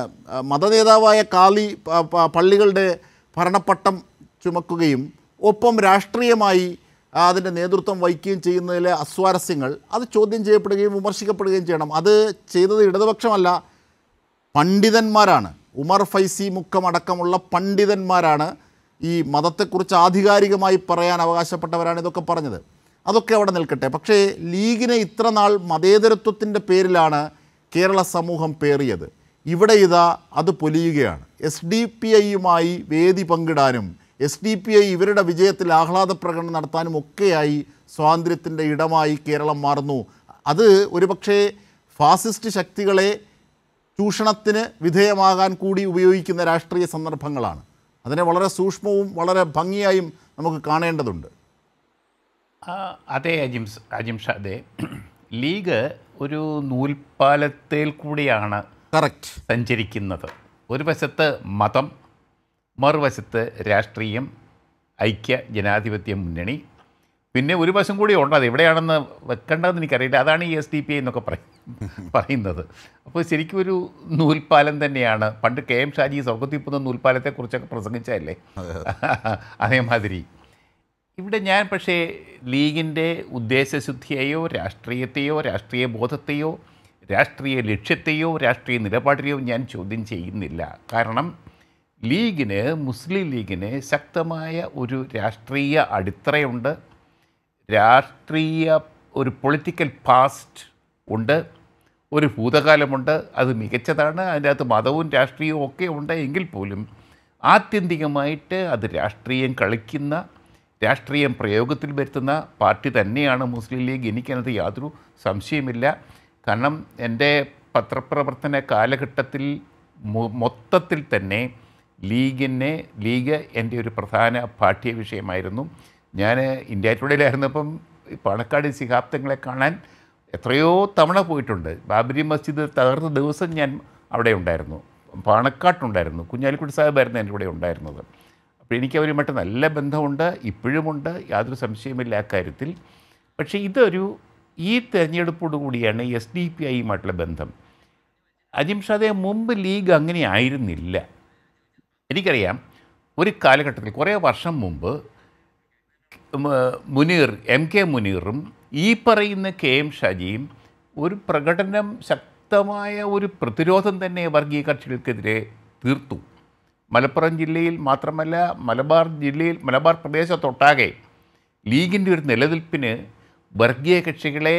മതനേതാവായ കാളി പള്ളികളുടെ ഭരണപ്പട്ടം ചുമക്കുകയും ഒപ്പം രാഷ്ട്രീയമായി അതിൻ്റെ നേതൃത്വം വഹിക്കുകയും ചെയ്യുന്നതിലെ അസ്വാരസ്യങ്ങൾ അത് ചോദ്യം ചെയ്യപ്പെടുകയും വിമർശിക്കപ്പെടുകയും ചെയ്യണം അത് ചെയ്തത് ഇടതുപക്ഷമല്ല പണ്ഡിതന്മാരാണ് ഉമർ ഫൈസി മുക്കമടക്കമുള്ള പണ്ഡിതന്മാരാണ് ഈ മതത്തെക്കുറിച്ച് ആധികാരികമായി പറയാൻ അവകാശപ്പെട്ടവരാണ് ഇതൊക്കെ പറഞ്ഞത് അതൊക്കെ അവിടെ നിൽക്കട്ടെ പക്ഷേ ലീഗിനെ ഇത്ര നാൾ മതേതരത്വത്തിൻ്റെ പേരിലാണ് കേരള സമൂഹം പേറിയത് ഇവിടെ ഇതാ അത് പൊലിയുകയാണ് എസ് ഡി പി ഐയുമായി വേദി പങ്കിടാനും എസ് ഡി പി ഐ ഇവരുടെ വിജയത്തിൽ ആഹ്ലാദ പ്രകടനം നടത്താനും ഒക്കെയായി സ്വാതന്ത്ര്യത്തിൻ്റെ ഇടമായി കേരളം മാറുന്നു അത് ഒരുപക്ഷേ ഫാസിസ്റ്റ് ശക്തികളെ ചൂഷണത്തിന് വിധേയമാകാൻ കൂടി ഉപയോഗിക്കുന്ന രാഷ്ട്രീയ സന്ദർഭങ്ങളാണ് അതിനെ വളരെ സൂക്ഷ്മവും വളരെ ഭംഗിയായും നമുക്ക് കാണേണ്ടതുണ്ട് അതെ അജിംസ് അജിംഷ അതെ ലീഗ് ഒരു നൂൽപ്പാലത്തേൽ കൂടിയാണ് കറക്റ്റ് സഞ്ചരിക്കുന്നത് ഒരു വശത്ത് മതം മറുവശത്ത് രാഷ്ട്രീയം ഐക്യ ജനാധിപത്യ മുന്നണി പിന്നെ ഒരു വശം കൂടി ഉണ്ട് അത് എവിടെയാണെന്ന് വെക്കേണ്ടതെന്ന് എനിക്കറിയില്ല അതാണ് ഈ എസ് ഡി പി എന്നൊക്കെ പറയുന്നത് അപ്പോൾ ശരിക്കും ഒരു നൂൽപ്പാലം തന്നെയാണ് പണ്ട് കെ എം ഷാജി സ്വർഗത്തിൽ പോകുന്ന നൂൽപ്പാലത്തെക്കുറിച്ചൊക്കെ പ്രസംഗിച്ചല്ലേ അതേമാതിരി ഇവിടെ ഞാൻ പക്ഷേ ലീഗിൻ്റെ ഉദ്ദേശശുദ്ധിയെയോ രാഷ്ട്രീയത്തെയോ രാഷ്ട്രീയ ബോധത്തെയോ രാഷ്ട്രീയ ലക്ഷ്യത്തെയോ രാഷ്ട്രീയ നിലപാടിനെയോ ഞാൻ ചോദ്യം ചെയ്യുന്നില്ല കാരണം ലീഗിന് മുസ്ലിം ലീഗിന് ശക്തമായ ഒരു രാഷ്ട്രീയ അടിത്തറയുണ്ട് രാഷ്ട്രീയ ഒരു പൊളിറ്റിക്കൽ പാസ്റ്റ് ഉണ്ട് ഒരു ഭൂതകാലമുണ്ട് അത് മികച്ചതാണ് അതിൻ്റെ അകത്ത് മതവും രാഷ്ട്രീയവും ഒക്കെ ഉണ്ട് എങ്കിൽ പോലും ആത്യന്തികമായിട്ട് അത് രാഷ്ട്രീയം കളിക്കുന്ന രാഷ്ട്രീയം പ്രയോഗത്തിൽ വരുത്തുന്ന പാർട്ടി തന്നെയാണ് മുസ്ലിം ലീഗ് എനിക്കതിനകത്ത് യാതൊരു സംശയമില്ല കാരണം എൻ്റെ പത്രപ്രവർത്തന കാലഘട്ടത്തിൽ മൊത്തത്തിൽ തന്നെ ലീഗിനെ ലീഗ് എൻ്റെ ഒരു പ്രധാന പാഠ്യ വിഷയമായിരുന്നു ഞാൻ ഇന്ത്യ ടുഡേയിലായിരുന്നപ്പം പാണക്കാട് ശിഹാബ്ദങ്ങളെ കാണാൻ എത്രയോ തവണ പോയിട്ടുണ്ട് ബാബരി മസ്ജിദ് തകർന്ന ദിവസം ഞാൻ അവിടെ ഉണ്ടായിരുന്നു പാണക്കാട്ടുണ്ടായിരുന്നു കുഞ്ഞാലിക്കുട്ടി സാഹിബായിരുന്നു എൻ്റെ കൂടെ ഉണ്ടായിരുന്നത് അപ്പോൾ എനിക്ക് അവരുമായിട്ട് നല്ല ബന്ധമുണ്ട് ഇപ്പോഴുമുണ്ട് യാതൊരു സംശയമില്ല ആ കാര്യത്തിൽ പക്ഷേ ഇതൊരു ഈ തെരഞ്ഞെടുപ്പോടു കൂടിയാണ് എസ് ഡി പി ഐയുമായിട്ടുള്ള ബന്ധം ഷാദെ മുമ്പ് ലീഗ് അങ്ങനെ ആയിരുന്നില്ല എനിക്കറിയാം ഒരു കാലഘട്ടത്തിൽ കുറേ വർഷം മുമ്പ് മുനീർ എം കെ മുനീറും ഈ പറയുന്ന കെ എം ഷാജിയും ഒരു പ്രകടനം ശക്തമായ ഒരു പ്രതിരോധം തന്നെ വർഗീയ കക്ഷികൾക്കെതിരെ തീർത്തു മലപ്പുറം ജില്ലയിൽ മാത്രമല്ല മലബാർ ജില്ലയിൽ മലബാർ പ്രദേശത്തൊട്ടാകെ ലീഗിൻ്റെ ഒരു നിലനിൽപ്പിന് വർഗീയ കക്ഷികളെ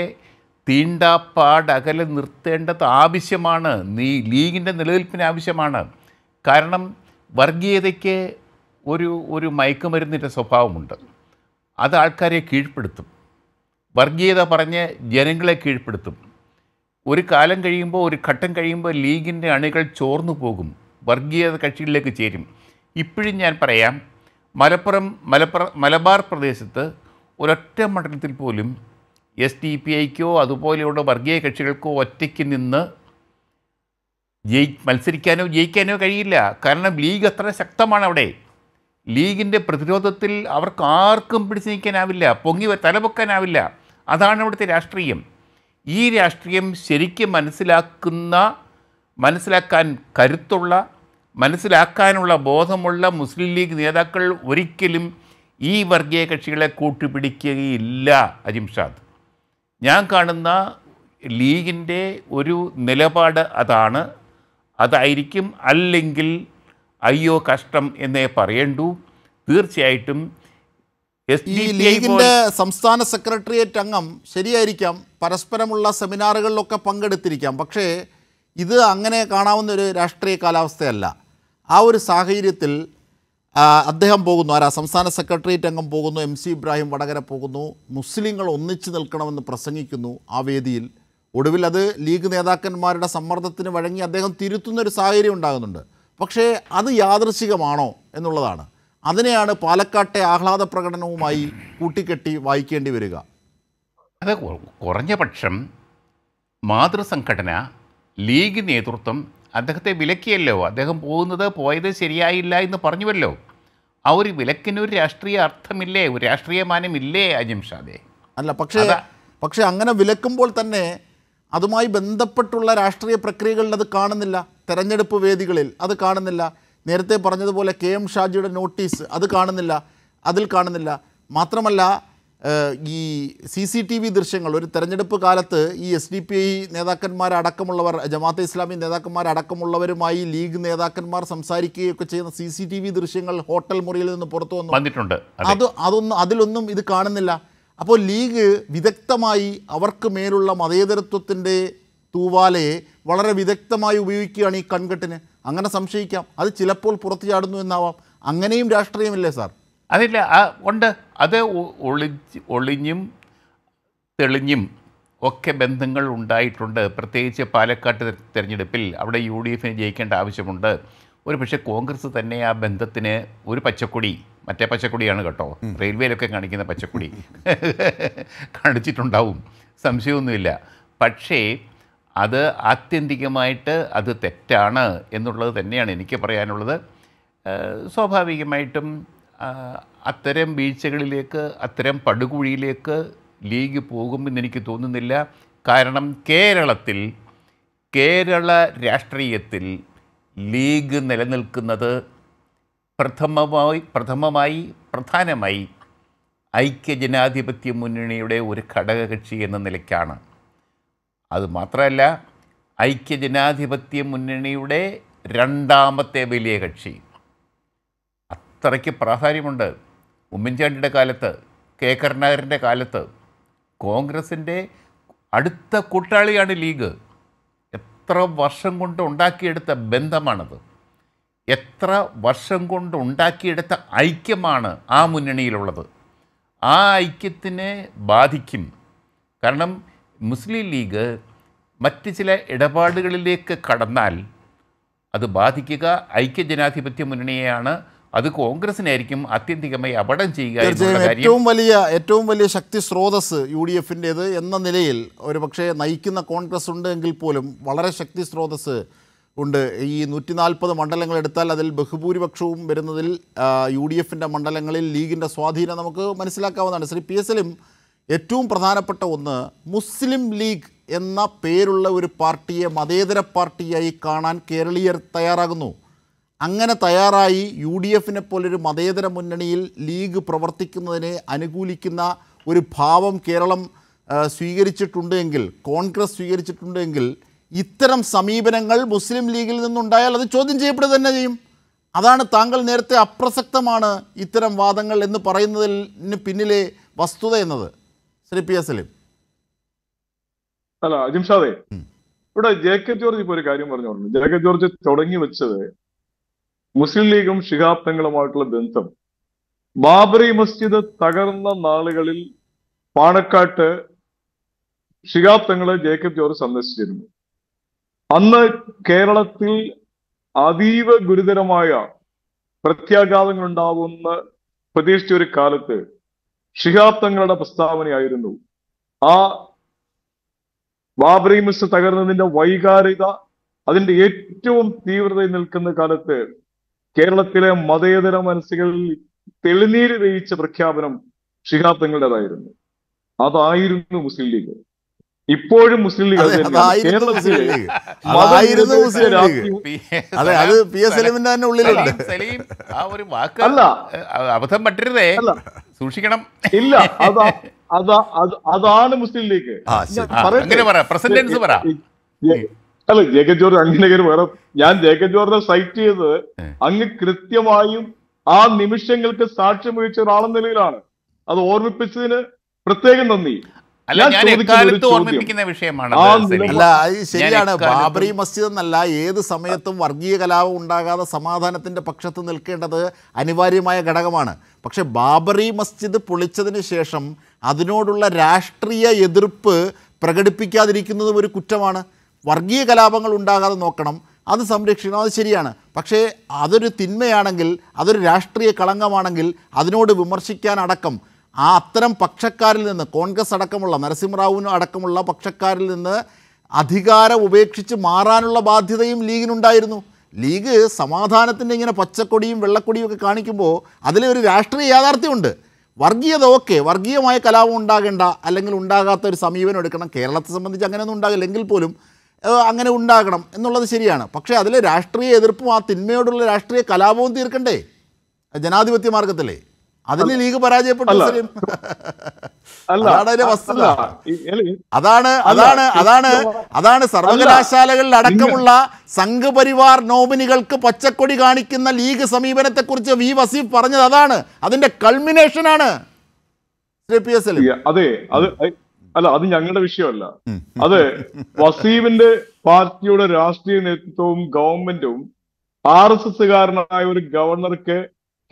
തീണ്ടാപ്പാടകലെ നിർത്തേണ്ടത് ആവശ്യമാണ് നീ ലീഗിൻ്റെ നിലനിൽപ്പിന് ആവശ്യമാണ് കാരണം വർഗീയതയ്ക്ക് ഒരു ഒരു മയക്കുമരുന്നിൻ്റെ സ്വഭാവമുണ്ട് അത് ആൾക്കാരെ കീഴ്പ്പെടുത്തും വർഗീയത പറഞ്ഞ് ജനങ്ങളെ കീഴ്പ്പെടുത്തും ഒരു കാലം കഴിയുമ്പോൾ ഒരു ഘട്ടം കഴിയുമ്പോൾ ലീഗിൻ്റെ അണികൾ ചോർന്നു പോകും വർഗീയത കക്ഷികളിലേക്ക് ചേരും ഇപ്പോഴും ഞാൻ പറയാം മലപ്പുറം മലപ്പുറ മലബാർ പ്രദേശത്ത് ഒരൊറ്റ മണ്ഡലത്തിൽ പോലും എസ് ഡി പി ഐക്കോ അതുപോലെയുള്ള വർഗീയ കക്ഷികൾക്കോ ഒറ്റയ്ക്ക് നിന്ന് ജയി മത്സരിക്കാനോ ജയിക്കാനോ കഴിയില്ല കാരണം ലീഗ് അത്ര ശക്തമാണ് അവിടെ ലീഗിൻ്റെ പ്രതിരോധത്തിൽ അവർക്ക് ആർക്കും പിടിച്ചു നിൽക്കാനാവില്ല പൊങ്ങി തലപൊക്കാനാവില്ല അതാണ് ഇവിടുത്തെ രാഷ്ട്രീയം ഈ രാഷ്ട്രീയം ശരിക്കും മനസ്സിലാക്കുന്ന മനസ്സിലാക്കാൻ കരുത്തുള്ള മനസ്സിലാക്കാനുള്ള ബോധമുള്ള മുസ്ലിം ലീഗ് നേതാക്കൾ ഒരിക്കലും ഈ വർഗീയ കക്ഷികളെ കൂട്ടുപിടിക്കുകയില്ല അജിംഷാദ് ഞാൻ കാണുന്ന ലീഗിൻ്റെ ഒരു നിലപാട് അതാണ് അതായിരിക്കും അല്ലെങ്കിൽ അയ്യോ കഷ്ടം എന്നേ പറയേണ്ടൂ തീർച്ചയായിട്ടും ഈ ലീഗിൻ്റെ സംസ്ഥാന സെക്രട്ടേറിയറ്റ് അംഗം ശരിയായിരിക്കാം പരസ്പരമുള്ള സെമിനാറുകളിലൊക്കെ പങ്കെടുത്തിരിക്കാം പക്ഷേ ഇത് അങ്ങനെ കാണാവുന്ന ഒരു രാഷ്ട്രീയ കാലാവസ്ഥയല്ല ആ ഒരു സാഹചര്യത്തിൽ അദ്ദേഹം പോകുന്നു ആരാ സംസ്ഥാന സെക്രട്ടേറിയറ്റ് അംഗം പോകുന്നു എം സി ഇബ്രാഹിം വടകര പോകുന്നു മുസ്ലിങ്ങൾ ഒന്നിച്ചു നിൽക്കണമെന്ന് പ്രസംഗിക്കുന്നു ആ വേദിയിൽ ഒടുവിൽ അത് ലീഗ് നേതാക്കന്മാരുടെ സമ്മർദ്ദത്തിന് വഴങ്ങി അദ്ദേഹം തിരുത്തുന്നൊരു സാഹചര്യം ഉണ്ടാകുന്നുണ്ട് പക്ഷേ അത് യാദൃശികമാണോ എന്നുള്ളതാണ് അതിനെയാണ് പാലക്കാട്ടെ ആഹ്ലാദ പ്രകടനവുമായി കൂട്ടിക്കെട്ടി വായിക്കേണ്ടി വരിക അതെ കുറഞ്ഞ പക്ഷം മാതൃസംഘടന ലീഗ് നേതൃത്വം അദ്ദേഹത്തെ വിലക്കിയല്ലോ അദ്ദേഹം പോകുന്നത് പോയത് ശരിയായില്ല എന്ന് പറഞ്ഞുവല്ലോ ആ ഒരു വിലക്കിനൊരു രാഷ്ട്രീയ അർത്ഥമില്ലേ ഒരു രാഷ്ട്രീയ മാനമില്ലേ അജിം ഷാദെ അല്ല പക്ഷേ പക്ഷേ അങ്ങനെ വിലക്കുമ്പോൾ തന്നെ അതുമായി ബന്ധപ്പെട്ടുള്ള രാഷ്ട്രീയ പ്രക്രിയകളിൽ അത് കാണുന്നില്ല തെരഞ്ഞെടുപ്പ് വേദികളിൽ അത് കാണുന്നില്ല നേരത്തെ പറഞ്ഞതുപോലെ കെ എം ഷാജിയുടെ നോട്ടീസ് അത് കാണുന്നില്ല അതിൽ കാണുന്നില്ല മാത്രമല്ല ഈ സി സി ടി വി ദൃശ്യങ്ങൾ ഒരു തെരഞ്ഞെടുപ്പ് കാലത്ത് ഈ എസ് ഡി പി ഐ നേതാക്കന്മാരടക്കമുള്ളവർ ജമാഅത്തെ ഇസ്ലാമി നേതാക്കന്മാരടക്കമുള്ളവരുമായി ലീഗ് നേതാക്കന്മാർ സംസാരിക്കുകയൊക്കെ ചെയ്യുന്ന സി സി ടി വി ദൃശ്യങ്ങൾ ഹോട്ടൽ മുറിയിൽ നിന്ന് പുറത്തു വന്നു വന്നിട്ടുണ്ട് അത് അതൊന്നും അതിലൊന്നും ഇത് കാണുന്നില്ല അപ്പോൾ ലീഗ് വിദഗ്ധമായി അവർക്ക് മേലുള്ള മതേതരത്വത്തിൻ്റെ തൂവാലയെ വളരെ വിദഗ്ധമായി ഉപയോഗിക്കുകയാണ് ഈ കൺകെട്ടിന് അങ്ങനെ സംശയിക്കാം അത് ചിലപ്പോൾ പുറത്തു ചാടുന്നു എന്നാവാം അങ്ങനെയും രാഷ്ട്രീയമില്ലേ സാർ അതില്ല ഉണ്ട് അത് ഒളിച്ച് ഒളിഞ്ഞും തെളിഞ്ഞും ഒക്കെ ബന്ധങ്ങൾ ഉണ്ടായിട്ടുണ്ട് പ്രത്യേകിച്ച് പാലക്കാട്ട് തിരഞ്ഞെടുപ്പിൽ അവിടെ യു ഡി എഫിന് ജയിക്കേണ്ട ആവശ്യമുണ്ട് ഒരു പക്ഷേ കോൺഗ്രസ് തന്നെ ആ ബന്ധത്തിന് ഒരു പച്ചക്കൊടി മറ്റേ പച്ചക്കൊടിയാണ് കേട്ടോ റെയിൽവേയിലൊക്കെ കാണിക്കുന്ന പച്ചക്കൊടി കാണിച്ചിട്ടുണ്ടാവും സംശയമൊന്നുമില്ല പക്ഷേ അത് ആത്യന്തികമായിട്ട് അത് തെറ്റാണ് എന്നുള്ളത് തന്നെയാണ് എനിക്ക് പറയാനുള്ളത് സ്വാഭാവികമായിട്ടും അത്തരം വീഴ്ചകളിലേക്ക് അത്തരം പടുകുഴിയിലേക്ക് ലീഗ് പോകുമെന്ന് എനിക്ക് തോന്നുന്നില്ല കാരണം കേരളത്തിൽ കേരള രാഷ്ട്രീയത്തിൽ ലീഗ് നിലനിൽക്കുന്നത് പ്രഥമമായി പ്രഥമമായി പ്രധാനമായി ഐക്യജനാധിപത്യ മുന്നണിയുടെ ഒരു ഘടകകക്ഷി എന്ന നിലയ്ക്കാണ് അത് മാത്രമല്ല ഐക്യജനാധിപത്യ മുന്നണിയുടെ രണ്ടാമത്തെ വലിയ കക്ഷി അത്രയ്ക്ക് പ്രാധാന്യമുണ്ട് ഉമ്മൻചാണ്ടിയുടെ കാലത്ത് കെ കരുണാകരൻ്റെ കാലത്ത് കോൺഗ്രസിൻ്റെ അടുത്ത കൂട്ടാളിയാണ് ലീഗ് എത്ര വർഷം കൊണ്ട് ഉണ്ടാക്കിയെടുത്ത ബന്ധമാണത് എത്ര വർഷം കൊണ്ട് ഉണ്ടാക്കിയെടുത്ത ഐക്യമാണ് ആ മുന്നണിയിലുള്ളത് ആ ഐക്യത്തിനെ ബാധിക്കും കാരണം മുസ്ലിം ലീഗ് മറ്റ് ചില ഇടപാടുകളിലേക്ക് കടന്നാൽ അത് ബാധിക്കുക ഐക്യജനാധിപത്യ മുന്നണിയെയാണ് അത് കോൺഗ്രസിനായിരിക്കും ആത്യന്തികമായി അപടം ചെയ്യുക ഏറ്റവും വലിയ ഏറ്റവും വലിയ ശക്തി സ്രോതസ് യു ഡി എഫിൻ്റേത് എന്ന നിലയിൽ ഒരുപക്ഷെ നയിക്കുന്ന കോൺഗ്രസ് ഉണ്ട് എങ്കിൽ പോലും വളരെ ശക്തി സ്രോതസ് ഉണ്ട് ഈ നൂറ്റി നാൽപ്പത് മണ്ഡലങ്ങൾ എടുത്താൽ അതിൽ ബഹുഭൂരിപക്ഷവും വരുന്നതിൽ യു ഡി എഫിൻ്റെ മണ്ഡലങ്ങളിൽ ലീഗിൻ്റെ സ്വാധീനം നമുക്ക് മനസ്സിലാക്കാവുന്നതാണ് ശ്രീ പി എല്ലും ഏറ്റവും പ്രധാനപ്പെട്ട ഒന്ന് മുസ്ലിം ലീഗ് എന്ന പേരുള്ള ഒരു പാർട്ടിയെ മതേതര പാർട്ടിയായി കാണാൻ കേരളീയർ തയ്യാറാകുന്നു അങ്ങനെ തയ്യാറായി യു ഡി എഫിനെ പോലൊരു മതേതര മുന്നണിയിൽ ലീഗ് പ്രവർത്തിക്കുന്നതിനെ അനുകൂലിക്കുന്ന ഒരു ഭാവം കേരളം സ്വീകരിച്ചിട്ടുണ്ട് എങ്കിൽ കോൺഗ്രസ് സ്വീകരിച്ചിട്ടുണ്ട് എങ്കിൽ ഇത്തരം സമീപനങ്ങൾ മുസ്ലിം ലീഗിൽ നിന്നുണ്ടായാൽ അത് ചോദ്യം ചെയ്യപ്പെടുക തന്നെ ചെയ്യും അതാണ് താങ്കൾ നേരത്തെ അപ്രസക്തമാണ് ഇത്തരം വാദങ്ങൾ എന്ന് പറയുന്നതിന് പിന്നിലെ വസ്തുത എന്നത് ശ്രീ പി എസ് എല്ലും അല്ല ജിംഷാദേ ഇവിടെ ജെ കെ ജോർജ് ഇപ്പൊ ഒരു കാര്യം പറഞ്ഞു ജെ കെ ജോർജ് തുടങ്ങി വെച്ചത് മുസ്ലിം ലീഗും ഷിഹാബ് ബന്ധം ബാബറി മസ്ജിദ് തകർന്ന നാളുകളിൽ പാണക്കാട്ട് ഷിഹാബ് തങ്ങളെ ജെ കെ ജോർജ് സന്ദർശിച്ചിരുന്നു അന്ന് കേരളത്തിൽ അതീവ ഗുരുതരമായ പ്രത്യാഘാതങ്ങൾ ഉണ്ടാവുമെന്ന് പ്രതീക്ഷിച്ച ഒരു കാലത്ത് ശിഹാബ്ദങ്ങളുടെ പ്രസ്താവനയായിരുന്നു ആ ബാബറി മിസ് തകർന്നതിന്റെ വൈകാരിക അതിന്റെ ഏറ്റവും തീവ്രതയിൽ നിൽക്കുന്ന കാലത്ത് കേരളത്തിലെ മതേതര മനസ്സുകളിൽ തെളിനീര് വേയിച്ച പ്രഖ്യാപനം ശിഹാബ്ദങ്ങളുടേതായിരുന്നു അതായിരുന്നു മുസ്ലിം ലീഗ് ഇപ്പോഴും മുസ്ലിം ലീഗ് അതായിരുന്നു മുസ്ലിം ലീഗ് അതെ അത് പി എസ് എലിമിന്റെ തന്നെ ഉള്ളിലുണ്ട് സലീം ആ ഒരു വാക്ക് അല്ല അബദ്ധം പറ്റരുതേ സൂക്ഷിക്കണം ഇല്ല അതാ അതാ അതാണ് മുസ്ലിം ലീഗ് അങ്ങനെ പറ പ്രസിഡൻസ് പറ അല്ല ജേക്കൻ ജോർജ് അങ്ങനെ വേറെ ഞാൻ ജേക്കൻ ജോർജിനെ സൈറ്റ് ചെയ്തത് അങ്ങ് കൃത്യമായും ആ നിമിഷങ്ങൾക്ക് സാക്ഷ്യം വഹിച്ച ഒരാളെന്ന നിലയിലാണ് അത് ഓർമ്മിപ്പിച്ചതിന് പ്രത്യേകം നന്ദി അല്ല ഞാൻ ഓർമ്മിപ്പിക്കുന്ന അല്ല ശരിയാണ് ബാബറി മസ്ജിദ് എന്നല്ല ഏത് സമയത്തും വർഗീയ കലാപം ഉണ്ടാകാതെ സമാധാനത്തിന്റെ പക്ഷത്ത് നിൽക്കേണ്ടത് അനിവാര്യമായ ഘടകമാണ് പക്ഷെ ബാബറി മസ്ജിദ് പൊളിച്ചതിന് ശേഷം അതിനോടുള്ള രാഷ്ട്രീയ എതിർപ്പ് പ്രകടിപ്പിക്കാതിരിക്കുന്നതും ഒരു കുറ്റമാണ് വർഗീയ കലാപങ്ങൾ ഉണ്ടാകാതെ നോക്കണം അത് സംരക്ഷിക്കണം അത് ശരിയാണ് പക്ഷേ അതൊരു തിന്മയാണെങ്കിൽ അതൊരു രാഷ്ട്രീയ കളങ്കമാണെങ്കിൽ അതിനോട് വിമർശിക്കാനടക്കം ആ അത്തരം പക്ഷക്കാരിൽ നിന്ന് കോൺഗ്രസ് അടക്കമുള്ള നരസിംഹറാവുവിന് അടക്കമുള്ള പക്ഷക്കാരിൽ നിന്ന് അധികാരം ഉപേക്ഷിച്ച് മാറാനുള്ള ബാധ്യതയും ലീഗിനുണ്ടായിരുന്നു ലീഗ് സമാധാനത്തിൻ്റെ ഇങ്ങനെ പച്ചക്കൊടിയും വെള്ളക്കൊടിയും ഒക്കെ കാണിക്കുമ്പോൾ അതിലൊരു രാഷ്ട്രീയ യാഥാർത്ഥ്യമുണ്ട് വർഗീയത ഓക്കെ വർഗീയമായ കലാപം ഉണ്ടാകേണ്ട അല്ലെങ്കിൽ ഉണ്ടാകാത്ത ഒരു സമീപനം എടുക്കണം കേരളത്തെ സംബന്ധിച്ച് അങ്ങനെയൊന്നും ഉണ്ടാകില്ലെങ്കിൽ പോലും അങ്ങനെ ഉണ്ടാകണം എന്നുള്ളത് ശരിയാണ് പക്ഷേ അതിലെ രാഷ്ട്രീയ എതിർപ്പും ആ തിന്മയോടുള്ള രാഷ്ട്രീയ കലാപവും തീർക്കണ്ടേ ജനാധിപത്യ മാർഗത്തിലേ അതിന് ലീഗ് പരാജയപ്പെട്ടു അതാണ് അതാണ് അതാണ് അതാണ് സർവകലാശാലകളിൽ അടക്കമുള്ള സംഘപരിവാർ നോമിനികൾക്ക് പച്ചക്കൊടി കാണിക്കുന്ന ലീഗ് കുറിച്ച് വി വസീഫ് പറഞ്ഞത് അതാണ് അതിന്റെ കൾമിനേഷൻ ആണ് അതെ അത് അല്ല അത് ഞങ്ങളുടെ വിഷയമല്ല അത് വസീമിന്റെ പാർട്ടിയുടെ രാഷ്ട്രീയ നേതൃത്വവും ഗവൺമെന്റും ആർ എസ് കാരനായ ഒരു ഗവർണർക്ക്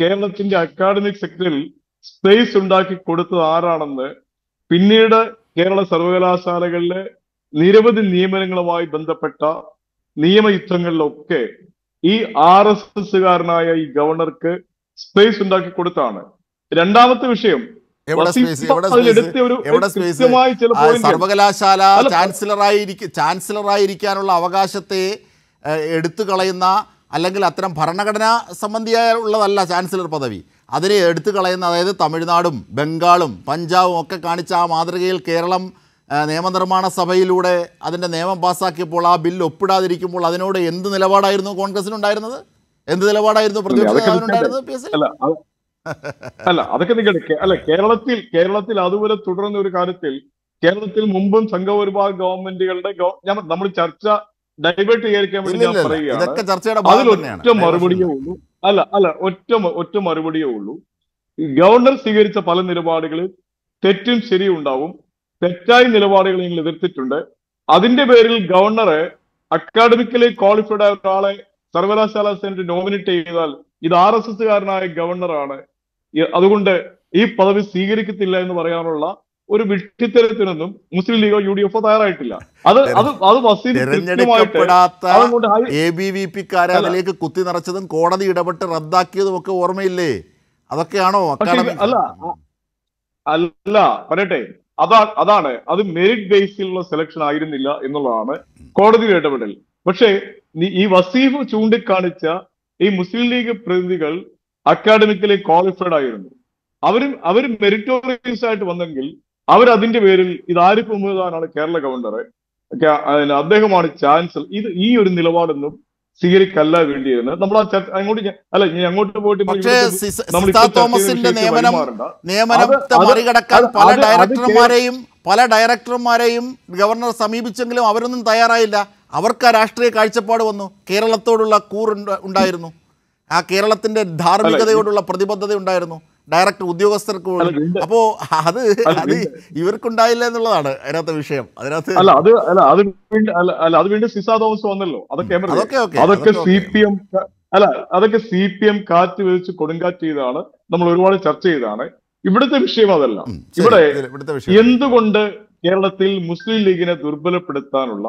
കേരളത്തിന്റെ അക്കാഡമിക് സെക്ടറിൽ സ്പേസ് ഉണ്ടാക്കി കൊടുത്തത് ആരാണെന്ന് പിന്നീട് കേരള സർവകലാശാലകളിലെ നിരവധി നിയമനങ്ങളുമായി ബന്ധപ്പെട്ട നിയമയുദ്ധങ്ങളിലൊക്കെ ഈ ആർ എസ് എസ്സുകാരനായ ഈ ഗവർണർക്ക് സ്പേസ് ഉണ്ടാക്കി കൊടുത്താണ് രണ്ടാമത്തെ വിഷയം സർവകലാശാല ചാൻസലറായിരിക്കാനുള്ള അവകാശത്തെ എടുത്തു കളയുന്ന അല്ലെങ്കിൽ അത്തരം ഭരണഘടന സംബന്ധിയായ ഉള്ളതല്ല ചാൻസലർ പദവി അതിനെ എടുത്തു കളയുന്ന അതായത് തമിഴ്നാടും ബംഗാളും പഞ്ചാബും ഒക്കെ കാണിച്ച ആ മാതൃകയിൽ കേരളം നിയമനിർമ്മാണ സഭയിലൂടെ അതിൻ്റെ നിയമം പാസ്സാക്കിയപ്പോൾ ആ ബില്ല് ഒപ്പിടാതിരിക്കുമ്പോൾ അതിനോട് എന്ത് നിലപാടായിരുന്നു കോൺഗ്രസിനുണ്ടായിരുന്നത് എന്ത് നിലപാടായിരുന്നു പ്രതിപക്ഷ അല്ല അതൊക്കെ നിങ്ങളുടെ അല്ല കേരളത്തിൽ കേരളത്തിൽ അതുപോലെ തുടർന്ന ഒരു കാര്യത്തിൽ കേരളത്തിൽ മുമ്പും സംഘപരിഭാഗ ഗവൺമെന്റുകളുടെ നമ്മൾ ചർച്ച ഡൈവേർട്ട് ചെയ്യാൻ വേണ്ടി ഒറ്റ മറുപടിയേ ഉള്ളൂ അല്ല അല്ല ഒറ്റ ഒറ്റ മറുപടിയേ ഉള്ളൂ ഗവർണർ സ്വീകരിച്ച പല നിലപാടുകളിൽ തെറ്റും ശരിയും ഉണ്ടാവും തെറ്റായ നിലപാടുകൾ നിങ്ങൾ എതിർത്തിട്ടുണ്ട് അതിന്റെ പേരിൽ ഗവർണറെ അക്കാഡമിക്കലി ക്വാളിഫൈഡ് ആയ ഒരാളെ സർവകലാശാല സെനറ്റ് നോമിനേറ്റ് ചെയ്താൽ ഇത് ആർ എസ് എസ്കാരനായ ഗവർണറാണ് അതുകൊണ്ട് ഈ പദവി സ്വീകരിക്കത്തില്ല എന്ന് പറയാനുള്ള ഒരു വിട്ടിത്തരത്തിനൊന്നും മുസ്ലിം ലീഗോ യു ഡി എഫോ തയ്യാറായിട്ടില്ല അത് അത് അത് തെരഞ്ഞെടുക്കപ്പെടാത്ത എ ബി വി പിക്കാരെ അതിലേക്ക് കുത്തി നിറച്ചതും കോടതി ഇടപെട്ട് റദ്ദാക്കിയതും ഒക്കെ ഓർമ്മയില്ലേ അതൊക്കെയാണോ അല്ല അല്ല പറയട്ടെ അതാ അതാണ് അത് മെറിറ്റ് ബേസിലുള്ള സെലക്ഷൻ ആയിരുന്നില്ല എന്നുള്ളതാണ് കോടതി ഇടപെടൽ പക്ഷേ ഈ വസീഫ് ചൂണ്ടിക്കാണിച്ച ഈ മുസ്ലിം ലീഗ് പ്രതിനിധികൾ അക്കാഡമിക്കലി ക്വാളിഫൈഡ് ആയിരുന്നു അവരും അവരും മെറിറ്റോറിയസ് ആയിട്ട് വന്നെങ്കിൽ അവരതിന്റെ പേരിൽ ഇത് ആരിഫ് മുഹമ്മദാനാണ് കേരള ഗവർണർ അദ്ദേഹമാണ് ചാൻസലർ ഇത് ഈ ഒരു നിലപാടൊന്നും സ്വീകരിക്കല്ല വേണ്ടിയിരുന്നത് നമ്മൾ അങ്ങോട്ട് അല്ല ഞാൻ അങ്ങോട്ട് പോയിട്ട് തോമസിന്റെ പല ഡയറക്ടർമാരെയും പല ഡയറക്ടർമാരെയും ഗവർണർ സമീപിച്ചെങ്കിലും അവരൊന്നും തയ്യാറായില്ല അവർക്ക് ആ രാഷ്ട്രീയ കാഴ്ചപ്പാട് വന്നു കേരളത്തോടുള്ള കൂർ ഉണ്ടായിരുന്നു ആ കേരളത്തിന്റെ ധാർമ്മികതയോടുള്ള പ്രതിബദ്ധത ഉണ്ടായിരുന്നു ഡയറക്റ്റ് ഉദ്യോഗസ്ഥർക്ക് അപ്പോ അത് അത് ഇവർക്കുണ്ടായില്ല എന്നുള്ളതാണ് അതിനകത്ത് വിഷയം അതിനകത്ത് അല്ല അത് അല്ല അത് അല്ല അത് വീണ്ടും സിസാ തോമസ് വന്നല്ലോ അതൊക്കെ അതൊക്കെ സി പി എം അല്ല അതൊക്കെ സി പി എം കാറ്റ് വിളിച്ച് കൊടുങ്കാറ്റ് ചെയ്താണ് നമ്മൾ ഒരുപാട് ചർച്ച ചെയ്താണ് ഇവിടുത്തെ വിഷയം അതല്ല ഇവിടെ എന്തുകൊണ്ട് കേരളത്തിൽ മുസ്ലിം ലീഗിനെ ദുർബലപ്പെടുത്താനുള്ള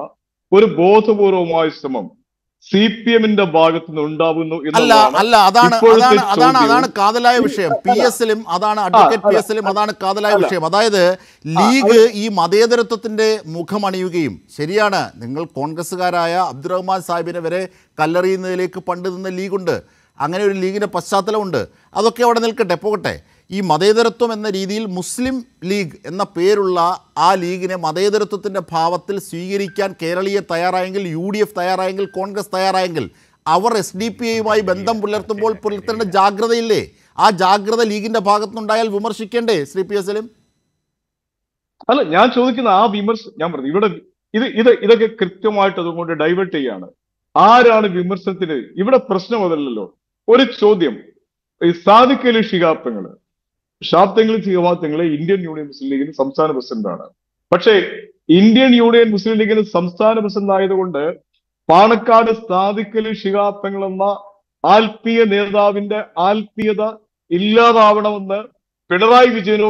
ഒരു ബോധപൂർവമായ ശ്രമം സി പി എമ്മിന്റെ ഭാഗത്തു നിന്ന് ഉണ്ടാവുന്നു അല്ല അല്ല അതാണ് അതാണ് അതാണ് അതാണ് കാതലായ വിഷയം പി എസിലും അതാണ് അഡ്വക്കേറ്റ് പി എസിലും അതാണ് കാതലായ വിഷയം അതായത് ലീഗ് ഈ മതേതരത്വത്തിന്റെ മുഖമണിയുകയും ശരിയാണ് നിങ്ങൾ കോൺഗ്രസ്സുകാരായ അബ്ദുറഹ്മാൻ സാഹിബിനെ വരെ കല്ലെറിയുന്നതിലേക്ക് പണ്ട് നിന്ന ലീഗുണ്ട് അങ്ങനെ ഒരു ലീഗിന്റെ പശ്ചാത്തലമുണ്ട് അതൊക്കെ അവിടെ നിൽക്കട്ടെ പോകട്ടെ ഈ മതേതരത്വം എന്ന രീതിയിൽ മുസ്ലിം ലീഗ് എന്ന പേരുള്ള ആ ലീഗിനെ മതേതരത്വത്തിൻ്റെ ഭാവത്തിൽ സ്വീകരിക്കാൻ കേരളീയ തയ്യാറായെങ്കിൽ യു ഡി എഫ് തയ്യാറായെങ്കിൽ കോൺഗ്രസ് തയ്യാറായെങ്കിൽ അവർ എസ് ഡി പി ഐയുമായി ബന്ധം പുലർത്തുമ്പോൾ പുലർത്തേണ്ട ജാഗ്രതയില്ലേ ആ ജാഗ്രത ലീഗിന്റെ ഭാഗത്തുനിന്നുണ്ടായാൽ വിമർശിക്കേണ്ടേ ശ്രീ പി എസ് എലും അല്ല ഞാൻ ചോദിക്കുന്ന ആ വിമർശ ഞാൻ പറഞ്ഞു ഇവിടെ ഇത് ഇത് ഇതൊക്കെ കൃത്യമായിട്ട് അതുകൊണ്ട് ഡൈവേർട്ട് ചെയ്യാണ് ആരാണ് വിമർശനത്തിന് ഇവിടെ പ്രശ്നം അതല്ലല്ലോ ഒരു ചോദ്യം ഈ സാദിഖ് ഷാത്തെങ്കിൽ ഫിഹബ ഇന്ത്യൻ യൂണിയൻ മുസ്ലിം ലീഗിന് സംസ്ഥാന പ്രസിഡന്റാണ് പക്ഷേ ഇന്ത്യൻ യൂണിയൻ മുസ്ലിം ലീഗിന് സംസ്ഥാന പ്രസിഡന്റ് ആയതുകൊണ്ട് പാണക്കാട് സ്ഥാതിക്കല് ഷിഹാത്തങ്ങൾ എന്ന ആത്മീയ നേതാവിന്റെ ആത്മീയത ഇല്ലാതാവണമെന്ന് പിണറായി വിജയനോ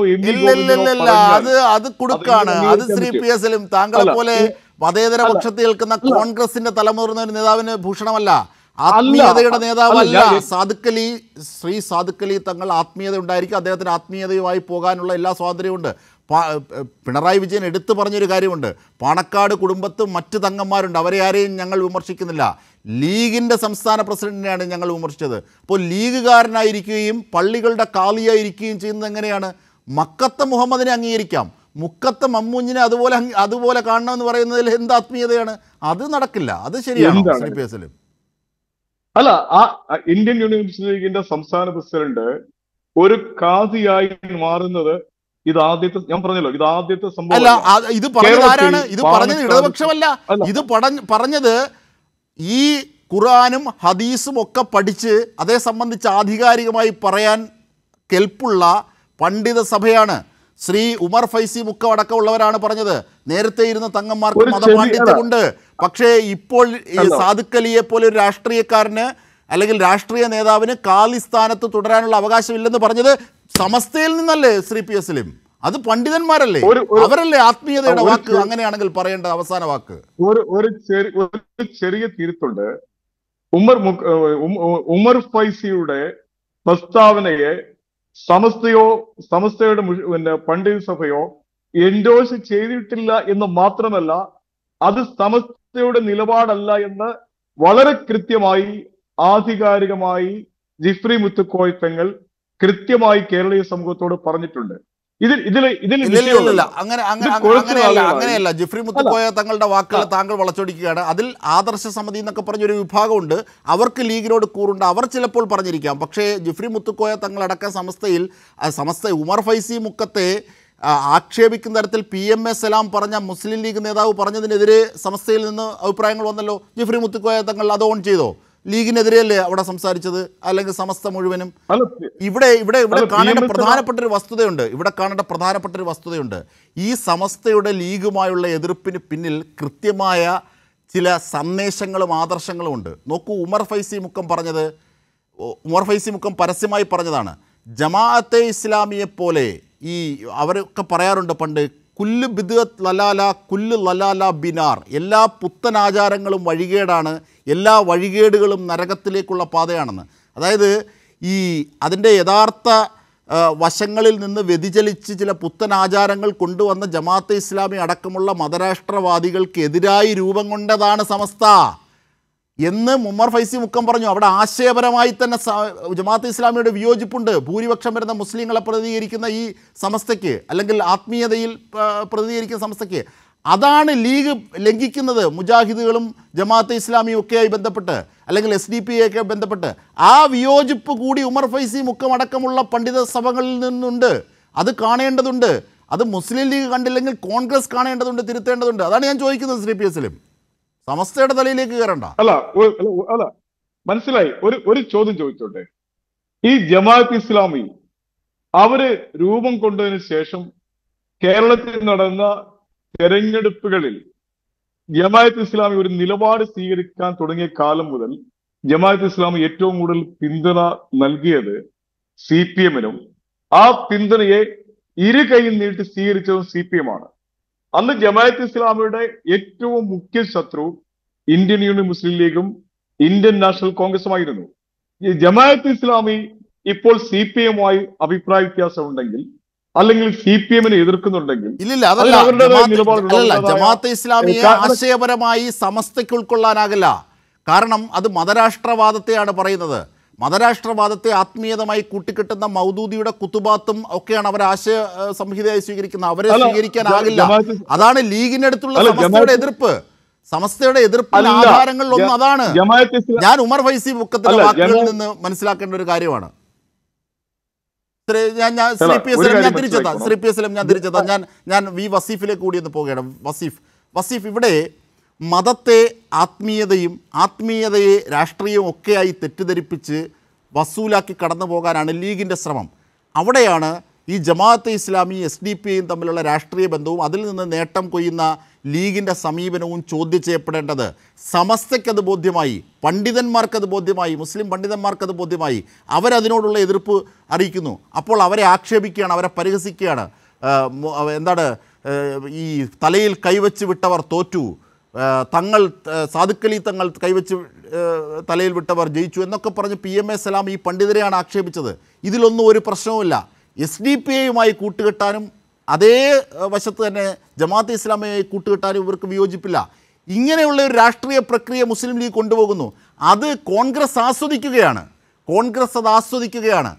അത് അത് കൊടുക്കാണ് അത് ശ്രീ പി എസിലും താങ്കളെ പോലെ മതേതര പക്ഷത്തിൽ നിൽക്കുന്ന കോൺഗ്രസിന്റെ തലമുറന്ന ഒരു നേതാവിന് ഭൂഷണമല്ല ആത്മീയതയുടെ നേതാവല്ല സാധുക്കലി ശ്രീ സാധുക്കലി തങ്ങൾ ആത്മീയത ഉണ്ടായിരിക്കും അദ്ദേഹത്തിന് ആത്മീയതയുമായി പോകാനുള്ള എല്ലാ സ്വാതന്ത്ര്യമുണ്ട് പിണറായി വിജയൻ എടുത്തു പറഞ്ഞൊരു കാര്യമുണ്ട് പാണക്കാട് കുടുംബത്തും മറ്റ് തങ്ങന്മാരുണ്ട് അവരെ ആരെയും ഞങ്ങൾ വിമർശിക്കുന്നില്ല ലീഗിൻ്റെ സംസ്ഥാന പ്രസിഡന്റിനെയാണ് ഞങ്ങൾ വിമർശിച്ചത് അപ്പോൾ ലീഗുകാരനായിരിക്കുകയും പള്ളികളുടെ കാളിയായിരിക്കുകയും ചെയ്യുന്നത് എങ്ങനെയാണ് മക്കത്ത മുഹമ്മദിനെ അംഗീകരിക്കാം മുക്കത്ത മമ്മൂഞ്ഞിനെ അതുപോലെ അതുപോലെ കാണണമെന്ന് പറയുന്നതിൽ എന്ത് ആത്മീയതയാണ് അത് നടക്കില്ല അത് ശരിയാണ് സി പി എസിലും അല്ല ആ ഇന്ത്യൻ യൂണിവേഴ്സിറ്റി ലീഗിന്റെ സംസ്ഥാന പ്രസിഡന്റ് ഒരു കാസിയായി മാറുന്നത് ഇത് ആദ്യത്തെ ഞാൻ പറഞ്ഞല്ലോ ഇത് ആദ്യത്തെ സംഭവം അല്ല ഇത് പറഞ്ഞത് ആരാണ് ഇത് പറഞ്ഞത് ഇടതുപക്ഷമല്ല ഇത് പറഞ്ഞത് ഈ ഖുറാനും ഹദീസും ഒക്കെ പഠിച്ച് അതേ സംബന്ധിച്ച് ആധികാരികമായി പറയാൻ കെൽപ്പുള്ള പണ്ഡിത സഭയാണ് ശ്രീ ഉമർ ഫൈസി മുക്കമടക്കമുള്ളവരാണ് പറഞ്ഞത് നേരത്തെ ഇരുന്ന തങ്ങന്മാർക്ക് മതപാണ്ഡിത്യമുണ്ട് പക്ഷേ ഇപ്പോൾ ഈ സാദുക്കലിയെ പോലെ ഒരു രാഷ്ട്രീയക്കാരന് അല്ലെങ്കിൽ രാഷ്ട്രീയ നേതാവിന് കാലിസ്ഥാനത്ത് തുടരാനുള്ള അവകാശമില്ലെന്ന് പറഞ്ഞത് സമസ്തയിൽ നിന്നല്ലേ ശ്രീ പി എസിലും അത് പണ്ഡിതന്മാരല്ലേ അവരല്ലേ ആത്മീയതയുടെ വാക്ക് അങ്ങനെയാണെങ്കിൽ പറയേണ്ട അവസാന വാക്ക് ഒരു ഒരു ചെറിയ തിരുത്തുണ്ട് ഉമർ ഉമർ ഫൈസിയുടെ പ്രസ്താവനയെ സമസ്തയോ സമസ്തയുടെ പിന്നെ പണ്ഡിത സഭയോ എൻഡോസ് ചെയ്തിട്ടില്ല എന്ന് മാത്രമല്ല അത് സമസ്തയുടെ നിലപാടല്ല എന്ന് വളരെ കൃത്യമായി ആധികാരികമായി ജിഫ്രി മുത്തുക്കോയ് കൃത്യമായി കേരളീയ സമൂഹത്തോട് പറഞ്ഞിട്ടുണ്ട് അങ്ങനെ അങ്ങനെയല്ല അങ്ങനെയല്ല ജിഫ്രി മുത്തുക്കോയ തങ്ങളുടെ വാക്കുകൾ താങ്കൾ വളച്ചൊടിക്കുകയാണ് അതിൽ ആദർശ സമിതി എന്നൊക്കെ പറഞ്ഞൊരു വിഭാഗമുണ്ട് അവർക്ക് ലീഗിനോട് കൂറുണ്ട് അവർ ചിലപ്പോൾ പറഞ്ഞിരിക്കാം പക്ഷേ ജിഫ്രി മുത്തുക്കോയ തങ്ങളടക്ക സമസ്തയിൽ സമസ്ത ഉമർ ഫൈസി മുക്കത്തെ ആക്ഷേപിക്കുന്ന തരത്തിൽ പി എം എ സലാം പറഞ്ഞ മുസ്ലിം ലീഗ് നേതാവ് പറഞ്ഞതിനെതിരെ സമസ്തയിൽ നിന്ന് അഭിപ്രായങ്ങൾ വന്നല്ലോ ജിഫ്രി മുത്തുക്കോയ തങ്ങൾ അത് ഓൺ ചെയ്തോ ലീഗിനെതിരെയല്ലേ അവിടെ സംസാരിച്ചത് അല്ലെങ്കിൽ സമസ്ത മുഴുവനും ഇവിടെ ഇവിടെ ഇവിടെ കാണേണ്ട പ്രധാനപ്പെട്ട ഒരു വസ്തുതയുണ്ട് ഇവിടെ കാണേണ്ട പ്രധാനപ്പെട്ട ഒരു വസ്തുതയുണ്ട് ഈ സമസ്തയുടെ ലീഗുമായുള്ള എതിർപ്പിന് പിന്നിൽ കൃത്യമായ ചില സന്ദേശങ്ങളും ആദർശങ്ങളും ഉണ്ട് നോക്കൂ ഉമർ ഫൈസി മുക്കം പറഞ്ഞത് ഉമർ ഫൈസി മുക്കം പരസ്യമായി പറഞ്ഞതാണ് ജമാഅത്തെ ഇസ്ലാമിയെ പോലെ ഈ അവരൊക്കെ പറയാറുണ്ട് പണ്ട് കുല്ല് ബിദ്അത്ത് ലലാല കുല്ല് ലലാല ബിനാർ എല്ലാ പുത്തനാചാരങ്ങളും വഴികേടാണ് എല്ലാ വഴികേടുകളും നരകത്തിലേക്കുള്ള പാതയാണെന്ന് അതായത് ഈ അതിൻ്റെ യഥാർത്ഥ വശങ്ങളിൽ നിന്ന് വ്യതിചലിച്ച് ചില പുത്തൻ ആചാരങ്ങൾ കൊണ്ടുവന്ന ജമാഅത്തെ ഇസ്ലാമി അടക്കമുള്ള മതരാഷ്ട്രവാദികൾക്കെതിരായി രൂപം കൊണ്ടതാണ് സമസ്ത എന്ന് മുമ്മർ ഫൈസി മുക്കം പറഞ്ഞു അവിടെ ആശയപരമായി തന്നെ ജമാഅത്ത് ഇസ്ലാമിയുടെ വിയോജിപ്പുണ്ട് ഭൂരിപക്ഷം വരുന്ന മുസ്ലിങ്ങളെ പ്രതിനിധീകരിക്കുന്ന ഈ സംസ്ഥയ്ക്ക് അല്ലെങ്കിൽ ആത്മീയതയിൽ പ്രതിനിധീകരിക്കുന്ന സംസ്ഥയ്ക്ക് അതാണ് ലീഗ് ലംഘിക്കുന്നത് മുജാഹിദുകളും ജമാഅത്ത് ഇസ്ലാമിയും ഒക്കെയായി ബന്ധപ്പെട്ട് അല്ലെങ്കിൽ എസ് ഡി പി ഒക്കെ ബന്ധപ്പെട്ട് ആ വിയോജിപ്പ് കൂടി ഉമർ ഫൈസി മുക്കമടക്കമുള്ള പണ്ഡിത സഭകളിൽ നിന്നുണ്ട് അത് കാണേണ്ടതുണ്ട് അത് മുസ്ലിം ലീഗ് കണ്ടില്ലെങ്കിൽ കോൺഗ്രസ് കാണേണ്ടതുണ്ട് തിരുത്തേണ്ടതുണ്ട് അതാണ് ഞാൻ ചോദിക്കുന്നത് ശ്രീ പി എസിലും സമസ്തയുടെ തലയിലേക്ക് കയറണ്ട അല്ല അല്ല മനസ്സിലായി ഒരു ഒരു ചോദ്യം ചോദിച്ചോട്ടെ ഈ ജമാഅത്ത് ഇസ്ലാമി അവര് രൂപം കൊണ്ടതിന് ശേഷം കേരളത്തിൽ നടന്ന തെരഞ്ഞെടുപ്പുകളിൽ ജമാഅത്ത് ഇസ്ലാമി ഒരു നിലപാട് സ്വീകരിക്കാൻ തുടങ്ങിയ കാലം മുതൽ ജമാഅത്ത് ഇസ്ലാമി ഏറ്റവും കൂടുതൽ പിന്തുണ നൽകിയത് സി പി എമ്മിനും ആ പിന്തുണയെ ഇരു കൈയും നീട്ടി സ്വീകരിച്ചതും സി പി എം ആണ് അന്ന് ജമായത്ത് ഇസ്ലാമിയുടെ ഏറ്റവും മുഖ്യ ശത്രു ഇന്ത്യൻ യൂണിയൻ മുസ്ലിം ലീഗും ഇന്ത്യൻ നാഷണൽ കോൺഗ്രസുമായിരുന്നു ഈ ജമായത്ത് ഇസ്ലാമി ഇപ്പോൾ സി പി എമ്മുമായി അഭിപ്രായ വ്യത്യാസം ഉണ്ടെങ്കിൽ അല്ലെങ്കിൽ സി പി എമ്മിനെ എതിർക്കുന്നുണ്ടെങ്കിൽ ജമാഅത്ത് ഇസ്ലാമിയെ ആശയപരമായി സമസ്തയ്ക്ക് ഉൾക്കൊള്ളാനാകില്ല കാരണം അത് മതരാഷ്ട്രവാദത്തെയാണ് പറയുന്നത് മതരാഷ്ട്രവാദത്തെ ആത്മീയതമായി കൂട്ടിക്കെട്ടുന്ന മൗദൂദിയുടെ കുത്തുപാത്തും ഒക്കെയാണ് അവർ ആശയ സംഹിതയായി സ്വീകരിക്കുന്നത് അവരെ ആകില്ല അതാണ് ലീഗിന്റെ അടുത്തുള്ള സമസ്തയുടെ എതിർപ്പ് സമസ്തയുടെ എതിർപ്പ് ആധാരങ്ങളിൽ ഒന്ന് അതാണ് ഞാൻ ഉമർ ഫൈസി ബുക്കത്തിന്റെ വാക്കുകളിൽ നിന്ന് മനസ്സിലാക്കേണ്ട ഒരു കാര്യമാണ് ഞാൻ ഞാൻ ശ്രീ പി എസ് ഞാൻ തിരിച്ചെത്താം ശ്രീ പി എസ് ഞാൻ തിരിച്ചെത്താം ഞാൻ ഞാൻ വി വസീഫിലേക്ക് കൂടി ഒന്ന് പോകുകയാണ് വസീഫ് വസീഫ് ഇവിടെ മതത്തെ ആത്മീയതയും ആത്മീയതയെ രാഷ്ട്രീയവും ഒക്കെയായി തെറ്റിദ്ധരിപ്പിച്ച് വസൂലാക്കി കടന്നു പോകാനാണ് ലീഗിൻ്റെ ശ്രമം അവിടെയാണ് ഈ Jamaate Islami S D P ഐയും തമ്മിലുള്ള രാഷ്ട്രീയ ബന്ധവും അതിൽ നിന്ന് നേട്ടം കൊയ്യുന്ന ലീഗിൻ്റെ സമീപനവും ചോദ്യം ചെയ്യപ്പെടേണ്ടത് സമസ്തയ്ക്കത് ബോധ്യമായി പണ്ഡിതന്മാർക്കത് ബോധ്യമായി മുസ്ലിം പണ്ഡിതന്മാർക്കത് ബോധ്യമായി അവരതിനോടുള്ള എതിർപ്പ് അറിയിക്കുന്നു അപ്പോൾ അവരെ ആക്ഷേപിക്കുകയാണ് അവരെ പരിഹസിക്കുകയാണ് എന്താണ് ഈ തലയിൽ കൈവച്ച് വിട്ടവർ തോറ്റു തങ്ങൾ സാധുക്കലി തങ്ങൾ കൈവച്ച് തലയിൽ വിട്ടവർ ജയിച്ചു എന്നൊക്കെ പറഞ്ഞ് പി എം എ സലാം ഈ പണ്ഡിതരെയാണ് ആക്ഷേപിച്ചത് ഇതിലൊന്നും ഒരു പ്രശ്നവുമില്ല എസ് ഡി പി എയുമായി കൂട്ടുകെട്ടാനും അതേ വശത്ത് തന്നെ ജമാഅത്ത് ഇസ്ലാമിയായി കൂട്ടുകെട്ടാനും ഇവർക്ക് വിയോജിപ്പില്ല ഇങ്ങനെയുള്ള ഒരു രാഷ്ട്രീയ പ്രക്രിയ മുസ്ലിം ലീഗ് കൊണ്ടുപോകുന്നു അത് കോൺഗ്രസ് ആസ്വദിക്കുകയാണ് കോൺഗ്രസ് അത് ആസ്വദിക്കുകയാണ്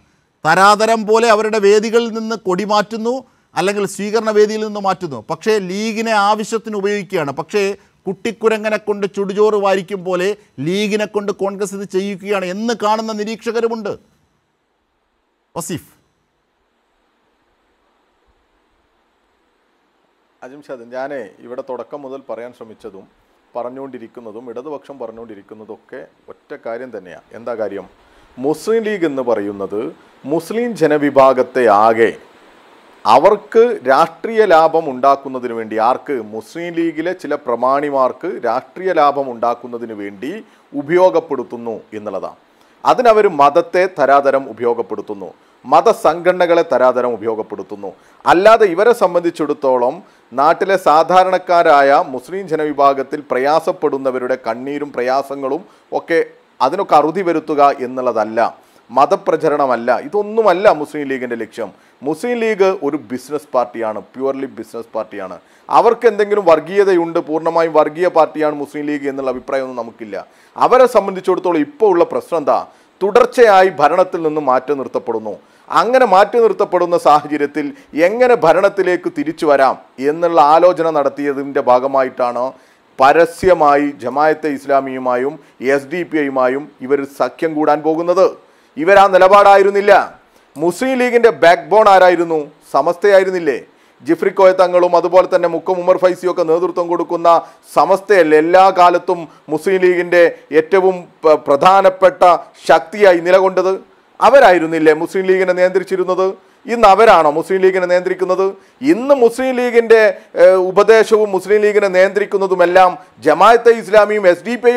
തരാതരം പോലെ അവരുടെ വേദികളിൽ നിന്ന് കൊടി മാറ്റുന്നു അല്ലെങ്കിൽ സ്വീകരണ വേദിയിൽ നിന്ന് മാറ്റുന്നു പക്ഷേ ലീഗിനെ ആവശ്യത്തിന് ഉപയോഗിക്കുകയാണ് പക്ഷേ കുട്ടിക്കുരങ്ങനെ കൊണ്ട് ചുടുചോറ് വാരിക്കും പോലെ ലീഗിനെ കൊണ്ട് കോൺഗ്രസ് ഇത് ചെയ്യിക്കുകയാണ് എന്ന് കാണുന്ന നിരീക്ഷകരുമുണ്ട് വസീഫ് അജിംഷാദ് ഞാൻ ഇവിടെ തുടക്കം മുതൽ പറയാൻ ശ്രമിച്ചതും പറഞ്ഞുകൊണ്ടിരിക്കുന്നതും ഇടതുപക്ഷം പറഞ്ഞുകൊണ്ടിരിക്കുന്നതും ഒക്കെ ഒറ്റ കാര്യം തന്നെയാണ് എന്താ കാര്യം മുസ്ലിം ലീഗ് എന്ന് പറയുന്നത് മുസ്ലിം ജനവിഭാഗത്തെ ആകെ അവർക്ക് രാഷ്ട്രീയ ലാഭം ഉണ്ടാക്കുന്നതിന് വേണ്ടി ആർക്ക് മുസ്ലിം ലീഗിലെ ചില പ്രമാണിമാർക്ക് രാഷ്ട്രീയ ലാഭം ഉണ്ടാക്കുന്നതിന് വേണ്ടി ഉപയോഗപ്പെടുത്തുന്നു എന്നുള്ളതാണ് അതിനവർ മതത്തെ തരാതരം ഉപയോഗപ്പെടുത്തുന്നു മതസംഘടനകളെ തരാതരം ഉപയോഗപ്പെടുത്തുന്നു അല്ലാതെ ഇവരെ സംബന്ധിച്ചിടത്തോളം നാട്ടിലെ സാധാരണക്കാരായ മുസ്ലിം ജനവിഭാഗത്തിൽ പ്രയാസപ്പെടുന്നവരുടെ കണ്ണീരും പ്രയാസങ്ങളും ഒക്കെ അതിനൊക്കെ അറുതി വരുത്തുക എന്നുള്ളതല്ല മതപ്രചരണമല്ല ഇതൊന്നുമല്ല മുസ്ലിം ലീഗിൻ്റെ ലക്ഷ്യം മുസ്ലിം ലീഗ് ഒരു ബിസിനസ് പാർട്ടിയാണ് പ്യുവർലി ബിസിനസ് പാർട്ടിയാണ് അവർക്ക് എന്തെങ്കിലും വർഗീയതയുണ്ട് പൂർണ്ണമായും വർഗീയ പാർട്ടിയാണ് മുസ്ലിം ലീഗ് എന്നുള്ള അഭിപ്രായമൊന്നും നമുക്കില്ല അവരെ സംബന്ധിച്ചിടത്തോളം ഇപ്പോൾ ഉള്ള പ്രശ്നം എന്താ തുടർച്ചയായി ഭരണത്തിൽ നിന്ന് മാറ്റി നിർത്തപ്പെടുന്നു അങ്ങനെ മാറ്റി നിർത്തപ്പെടുന്ന സാഹചര്യത്തിൽ എങ്ങനെ ഭരണത്തിലേക്ക് തിരിച്ചു വരാം എന്നുള്ള ആലോചന നടത്തിയതിൻ്റെ ഭാഗമായിട്ടാണ് പരസ്യമായി ജമായത്തെ ഇസ്ലാമിയുമായും എസ് ഡി പി ഐയുമായും ഇവർ സഖ്യം കൂടാൻ പോകുന്നത് ഇവരാ നിലപാടായിരുന്നില്ല മുസ്ലിം ലീഗിന്റെ ബാക്ക് ബോൺ ആരായിരുന്നു സമസ്തയായിരുന്നില്ലേ ജിഫ്രി തങ്ങളും അതുപോലെ തന്നെ മുക്കം ഉമർ ഫൈസിയും ഒക്കെ നേതൃത്വം കൊടുക്കുന്ന സമസ്തയല്ല എല്ലാ കാലത്തും മുസ്ലിം ലീഗിൻ്റെ ഏറ്റവും പ്രധാനപ്പെട്ട ശക്തിയായി നിലകൊണ്ടത് അവരായിരുന്നില്ലേ മുസ്ലിം ലീഗിനെ നിയന്ത്രിച്ചിരുന്നത് ഇന്ന് അവരാണോ മുസ്ലിം ലീഗിനെ നിയന്ത്രിക്കുന്നത് ഇന്ന് മുസ്ലിം ലീഗിൻ്റെ ഉപദേശവും മുസ്ലിം ലീഗിനെ നിയന്ത്രിക്കുന്നതുമെല്ലാം ജമാഅത്തെ ഇസ്ലാമിയും എസ് ഡി പി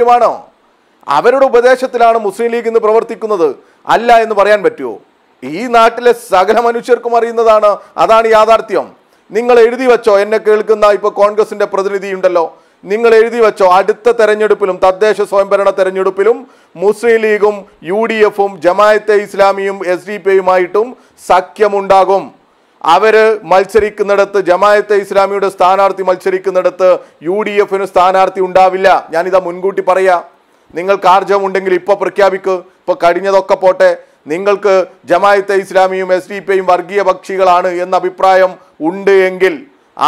അവരുടെ ഉപദേശത്തിലാണ് മുസ്ലിം ലീഗ് ഇന്ന് പ്രവർത്തിക്കുന്നത് അല്ല എന്ന് പറയാൻ പറ്റുമോ ഈ നാട്ടിലെ സകല മനുഷ്യർക്കും അറിയുന്നതാണ് അതാണ് യാഥാർത്ഥ്യം നിങ്ങൾ എഴുതി വെച്ചോ എന്നെ കേൾക്കുന്ന ഇപ്പോൾ കോൺഗ്രസിന്റെ പ്രതിനിധിയുണ്ടല്ലോ നിങ്ങൾ എഴുതി വെച്ചോ അടുത്ത തെരഞ്ഞെടുപ്പിലും തദ്ദേശ സ്വയംഭരണ തെരഞ്ഞെടുപ്പിലും മുസ്ലിം ലീഗും യു ഡി എഫും ജമായത്തെ ഇസ്ലാമിയും എസ് ഡി യുമായിട്ടും സഖ്യമുണ്ടാകും അവർ മത്സരിക്കുന്നിടത്ത് ജമായത്തെ ഇസ്ലാമിയുടെ സ്ഥാനാർത്ഥി മത്സരിക്കുന്നിടത്ത് യു ഡി എഫിന് സ്ഥാനാർത്ഥി ഉണ്ടാവില്ല ഞാനിതാ മുൻകൂട്ടി പറയാം നിങ്ങൾക്ക് ഉണ്ടെങ്കിൽ ഇപ്പോൾ പ്രഖ്യാപിക്കൂ ഇപ്പോൾ കഴിഞ്ഞതൊക്കെ പോട്ടെ നിങ്ങൾക്ക് ജമായത്തെ ഇസ്ലാമിയും എസ് ഡി പിയും വർഗീയ പക്ഷികളാണ് എന്ന അഭിപ്രായം ഉണ്ട് എങ്കിൽ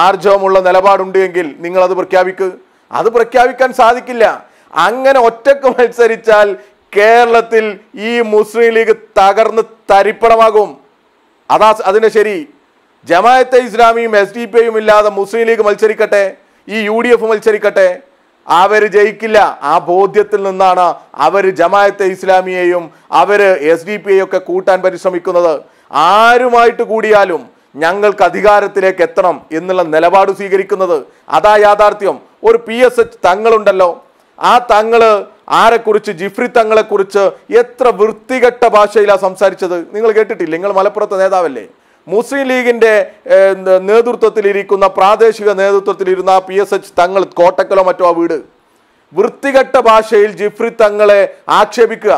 ആർജവമുള്ള നിലപാടുണ്ട് എങ്കിൽ നിങ്ങളത് പ്രഖ്യാപിക്കുക അത് പ്രഖ്യാപിക്കാൻ സാധിക്കില്ല അങ്ങനെ ഒറ്റക്ക് മത്സരിച്ചാൽ കേരളത്തിൽ ഈ മുസ്ലിം ലീഗ് തകർന്ന് തരിപ്പണമാകും അതാ അതിന് ശരി ജമായത്തെ ഇസ്ലാമിയും എസ് ഡി പിയും ഇല്ലാതെ മുസ്ലിം ലീഗ് മത്സരിക്കട്ടെ ഈ യു ഡി എഫ് മത്സരിക്കട്ടെ അവർ ജയിക്കില്ല ആ ബോധ്യത്തിൽ നിന്നാണ് അവർ ജമായത്തെ ഇസ്ലാമിയെയും അവർ എസ് ഡി പി ഒക്കെ കൂട്ടാൻ പരിശ്രമിക്കുന്നത് ആരുമായിട്ട് കൂടിയാലും ഞങ്ങൾക്ക് അധികാരത്തിലേക്ക് എത്തണം എന്നുള്ള നിലപാട് സ്വീകരിക്കുന്നത് അതാ യാഥാർത്ഥ്യം ഒരു പി എസ് എച്ച് തങ്ങളുണ്ടല്ലോ ആ തങ്ങള് ആരെക്കുറിച്ച് ജിഫ്രി തങ്ങളെക്കുറിച്ച് എത്ര വൃത്തികെട്ട ഭാഷയിലാണ് സംസാരിച്ചത് നിങ്ങൾ കേട്ടിട്ടില്ല നിങ്ങൾ മലപ്പുറത്തെ നേതാവല്ലേ മുസ്ലിം ലീഗിൻ്റെ നേതൃത്വത്തിലിരിക്കുന്ന പ്രാദേശിക നേതൃത്വത്തിലിരുന്ന പി എസ് എച്ച് തങ്ങൾ കോട്ടക്കലോ മറ്റോ ആ വീട് വൃത്തികെട്ട ഭാഷയിൽ ജിഫ്രി തങ്ങളെ ആക്ഷേപിക്കുക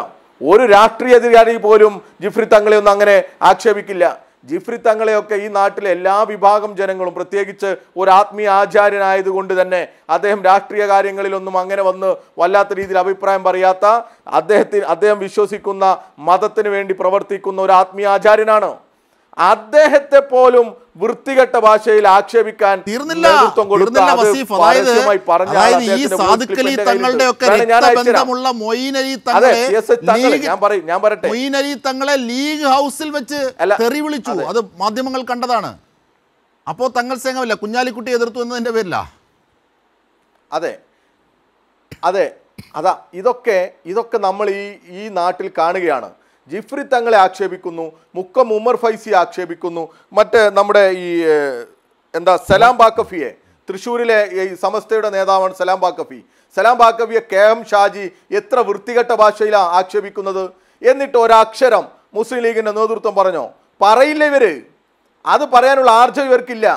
ഒരു രാഷ്ട്രീയ അധികാരി പോലും ജിഫ്രി തങ്ങളെ ഒന്നും അങ്ങനെ ആക്ഷേപിക്കില്ല ജിഫ്രി തങ്ങളെയൊക്കെ ഈ നാട്ടിലെ എല്ലാ വിഭാഗം ജനങ്ങളും പ്രത്യേകിച്ച് ഒരു ആത്മീയ ആചാര്യനായതുകൊണ്ട് തന്നെ അദ്ദേഹം രാഷ്ട്രീയ കാര്യങ്ങളിലൊന്നും അങ്ങനെ വന്ന് വല്ലാത്ത രീതിയിൽ അഭിപ്രായം പറയാത്ത അദ്ദേഹത്തിന് അദ്ദേഹം വിശ്വസിക്കുന്ന മതത്തിന് വേണ്ടി പ്രവർത്തിക്കുന്ന ഒരു ആത്മീയ ആചാര്യനാണ് അദ്ദേഹത്തെ പോലും വൃത്തികെട്ട ഭാഷയിൽ ആക്ഷേപിക്കാൻ തീർന്നില്ല അതായത് ഈ സാധുക്കലി തങ്ങളുടെ ഒക്കെ രക്തബന്ധമുള്ള മൊയ്നലി തങ്ങളെ ഞാൻ പറയും ഞാൻ പറയട്ടെ മൊയ്നലി തങ്ങളെ ലീഗ് ഹൗസിൽ വെച്ച് തെറി വിളിച്ചു അത് മാധ്യമങ്ങൾ കണ്ടതാണ് അപ്പോ തങ്ങൾ സേംഗമില്ല കുഞ്ഞാലിക്കുട്ടി എതിർത്തു എന്നതിന്റെ പേരില്ല അതെ അതെ അതാ ഇതൊക്കെ ഇതൊക്കെ നമ്മൾ ഈ ഈ നാട്ടിൽ കാണുകയാണ് ജിഫ്രി തങ്ങളെ ആക്ഷേപിക്കുന്നു മുക്കം ഉമർ ഫൈസി ആക്ഷേപിക്കുന്നു മറ്റ് നമ്മുടെ ഈ എന്താ സലാം ബാക്കഫിയെ തൃശ്ശൂരിലെ ഈ സമസ്തയുടെ നേതാവാണ് സലാം ബാക്കഫി സലാം ബാക്കഫിയെ കെ എം ഷാജി എത്ര വൃത്തികെട്ട ഭാഷയിലാണ് ആക്ഷേപിക്കുന്നത് എന്നിട്ട് ഒരക്ഷരം മുസ്ലിം ലീഗിൻ്റെ നേതൃത്വം പറഞ്ഞോ പറയില്ല ഇവര് അത് പറയാനുള്ള ആർജം ഇവർക്കില്ല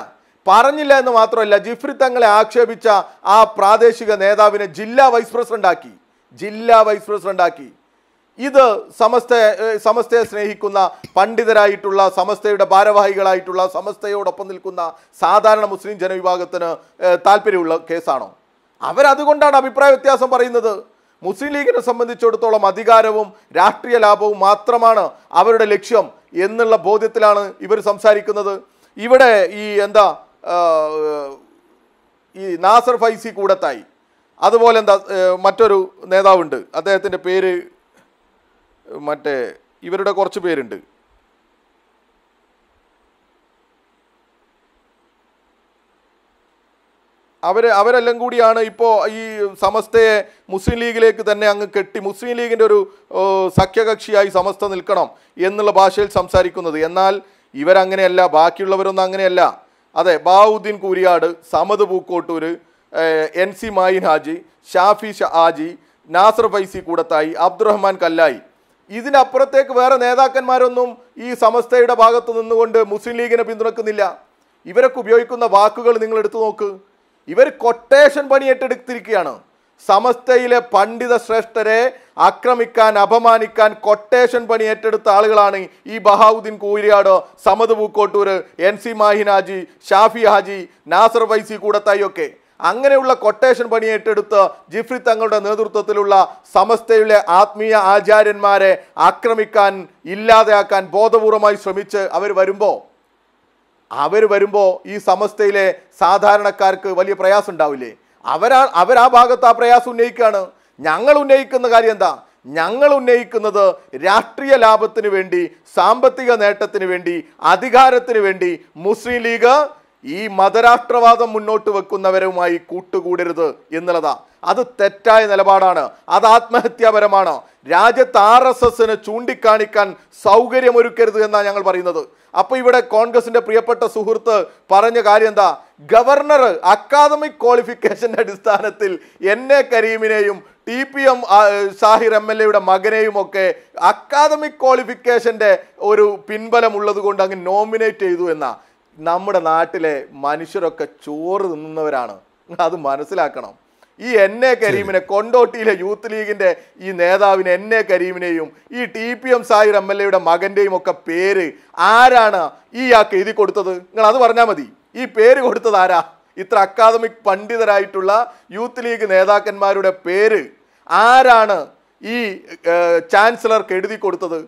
പറഞ്ഞില്ല എന്ന് മാത്രമല്ല ജിഫ്രി തങ്ങളെ ആക്ഷേപിച്ച ആ പ്രാദേശിക നേതാവിനെ ജില്ലാ വൈസ് പ്രസിഡന്റ് ആക്കി ജില്ലാ വൈസ് പ്രസിഡന്റ് ആക്കി ഇത് സമസ്ത സമസ്തയെ സ്നേഹിക്കുന്ന പണ്ഡിതരായിട്ടുള്ള സമസ്തയുടെ ഭാരവാഹികളായിട്ടുള്ള സമസ്തയോടൊപ്പം നിൽക്കുന്ന സാധാരണ മുസ്ലിം ജനവിഭാഗത്തിന് താല്പര്യമുള്ള കേസാണോ അവരതുകൊണ്ടാണ് അഭിപ്രായ വ്യത്യാസം പറയുന്നത് മുസ്ലിം ലീഗിനെ സംബന്ധിച്ചിടത്തോളം അധികാരവും രാഷ്ട്രീയ ലാഭവും മാത്രമാണ് അവരുടെ ലക്ഷ്യം എന്നുള്ള ബോധ്യത്തിലാണ് ഇവർ സംസാരിക്കുന്നത് ഇവിടെ ഈ എന്താ ഈ നാസർ ഫൈസി കൂടത്തായി അതുപോലെ എന്താ മറ്റൊരു നേതാവുണ്ട് അദ്ദേഹത്തിൻ്റെ പേര് മറ്റേ ഇവരുടെ കുറച്ച് പേരുണ്ട് അവർ അവരെല്ലാം കൂടിയാണ് ഇപ്പോൾ ഈ സമസ്തയെ മുസ്ലിം ലീഗിലേക്ക് തന്നെ അങ്ങ് കെട്ടി മുസ്ലിം ലീഗിൻ്റെ ഒരു സഖ്യകക്ഷിയായി സമസ്ത നിൽക്കണം എന്നുള്ള ഭാഷയിൽ സംസാരിക്കുന്നത് എന്നാൽ ഇവരങ്ങനെയല്ല ബാക്കിയുള്ളവരൊന്നും അങ്ങനെയല്ല അതെ ബാഹുദ്ദീൻ കൂരിയാട് സമദ് പൂക്കോട്ടൂർ എൻ സി മായിൻ ഹാജി ഷാഫി ഷാജി നാസർ ഫൈസി കൂടത്തായി അബ്ദുറഹ്മാൻ കല്ലായി ഇതിനപ്പുറത്തേക്ക് വേറെ നേതാക്കന്മാരൊന്നും ഈ സമസ്തയുടെ ഭാഗത്ത് നിന്നുകൊണ്ട് മുസ്ലിം ലീഗിനെ പിന്തുണക്കുന്നില്ല ഇവരൊക്കെ ഉപയോഗിക്കുന്ന വാക്കുകൾ നിങ്ങൾ എടുത്തു നോക്ക് ഇവർ കൊട്ടേഷൻ പണിയേറ്റെടുത്തിരിക്കുകയാണ് സമസ്തയിലെ പണ്ഡിത ശ്രേഷ്ഠരെ ആക്രമിക്കാൻ അപമാനിക്കാൻ കൊട്ടേഷൻ പണി ഏറ്റെടുത്ത ആളുകളാണ് ഈ ബഹാവുദ്ദീൻ കൂരിയാടോ സമത് പൂക്കോട്ടൂർ എൻ സി മാഹിനാജി ഷാഫി ഹാജി നാസർ വൈസി കൂടത്തായി ഒക്കെ അങ്ങനെയുള്ള കൊട്ടേഷൻ പണി ഏറ്റെടുത്ത് ജിഫ്രി തങ്ങളുടെ നേതൃത്വത്തിലുള്ള സമസ്തയിലെ ആത്മീയ ആചാര്യന്മാരെ ആക്രമിക്കാൻ ഇല്ലാതെയാക്കാൻ ബോധപൂർവമായി ശ്രമിച്ച് അവർ വരുമ്പോൾ അവർ വരുമ്പോൾ ഈ സമസ്തയിലെ സാധാരണക്കാർക്ക് വലിയ പ്രയാസം ഉണ്ടാവില്ലേ അവരാ അവരാ ഭാഗത്ത് ആ പ്രയാസം ഉന്നയിക്കുകയാണ് ഞങ്ങൾ ഉന്നയിക്കുന്ന കാര്യം എന്താ ഞങ്ങൾ ഉന്നയിക്കുന്നത് രാഷ്ട്രീയ ലാഭത്തിന് വേണ്ടി സാമ്പത്തിക നേട്ടത്തിന് വേണ്ടി അധികാരത്തിന് വേണ്ടി മുസ്ലിം ലീഗ് ഈ മതരാഷ്ട്രവാദം മുന്നോട്ട് വെക്കുന്നവരുമായി കൂട്ടുകൂടരുത് എന്നുള്ളതാ അത് തെറ്റായ നിലപാടാണ് അത് ആത്മഹത്യാപരമാണ് രാജ്യത്ത് ആർ എസ് എസിന് ചൂണ്ടിക്കാണിക്കാൻ സൗകര്യമൊരുക്കരുത് എന്നാണ് ഞങ്ങൾ പറയുന്നത് അപ്പോൾ ഇവിടെ കോൺഗ്രസിന്റെ പ്രിയപ്പെട്ട സുഹൃത്ത് പറഞ്ഞ കാര്യം എന്താ ഗവർണർ അക്കാദമിക് ക്വാളിഫിക്കേഷന്റെ അടിസ്ഥാനത്തിൽ എ കരീമിനെയും T P M Sahir M L എയുടെ മകനെയും ഒക്കെ അക്കാദമിക് ക്വാളിഫിക്കേഷന്റെ ഒരു ഉള്ളത് കൊണ്ട് അങ്ങ് നോമിനേറ്റ് ചെയ്തു എന്നാ നമ്മുടെ നാട്ടിലെ മനുഷ്യരൊക്കെ ചോറ് തിന്നുന്നവരാണ് അത് മനസ്സിലാക്കണം ഈ എൻ എ കരീമിനെ കൊണ്ടോട്ടിയിലെ യൂത്ത് ലീഗിന്റെ ഈ നേതാവിന് എൻ എ കരീമിനെയും ഈ T P M Sahir M L എയുടെ മകന്റെയും ഒക്കെ പേര് ആരാണ് ഈ ആക്ക് എഴുതി കൊടുത്തത് നിങ്ങൾ അത് പറഞ്ഞാൽ മതി ഈ പേര് കൊടുത്തത് ആരാ ഇത്ര അക്കാദമിക് പണ്ഡിതരായിട്ടുള്ള യൂത്ത് ലീഗ് നേതാക്കന്മാരുടെ പേര് ആരാണ് ഈ ചാൻസലർക്ക് എഴുതി കൊടുത്തത്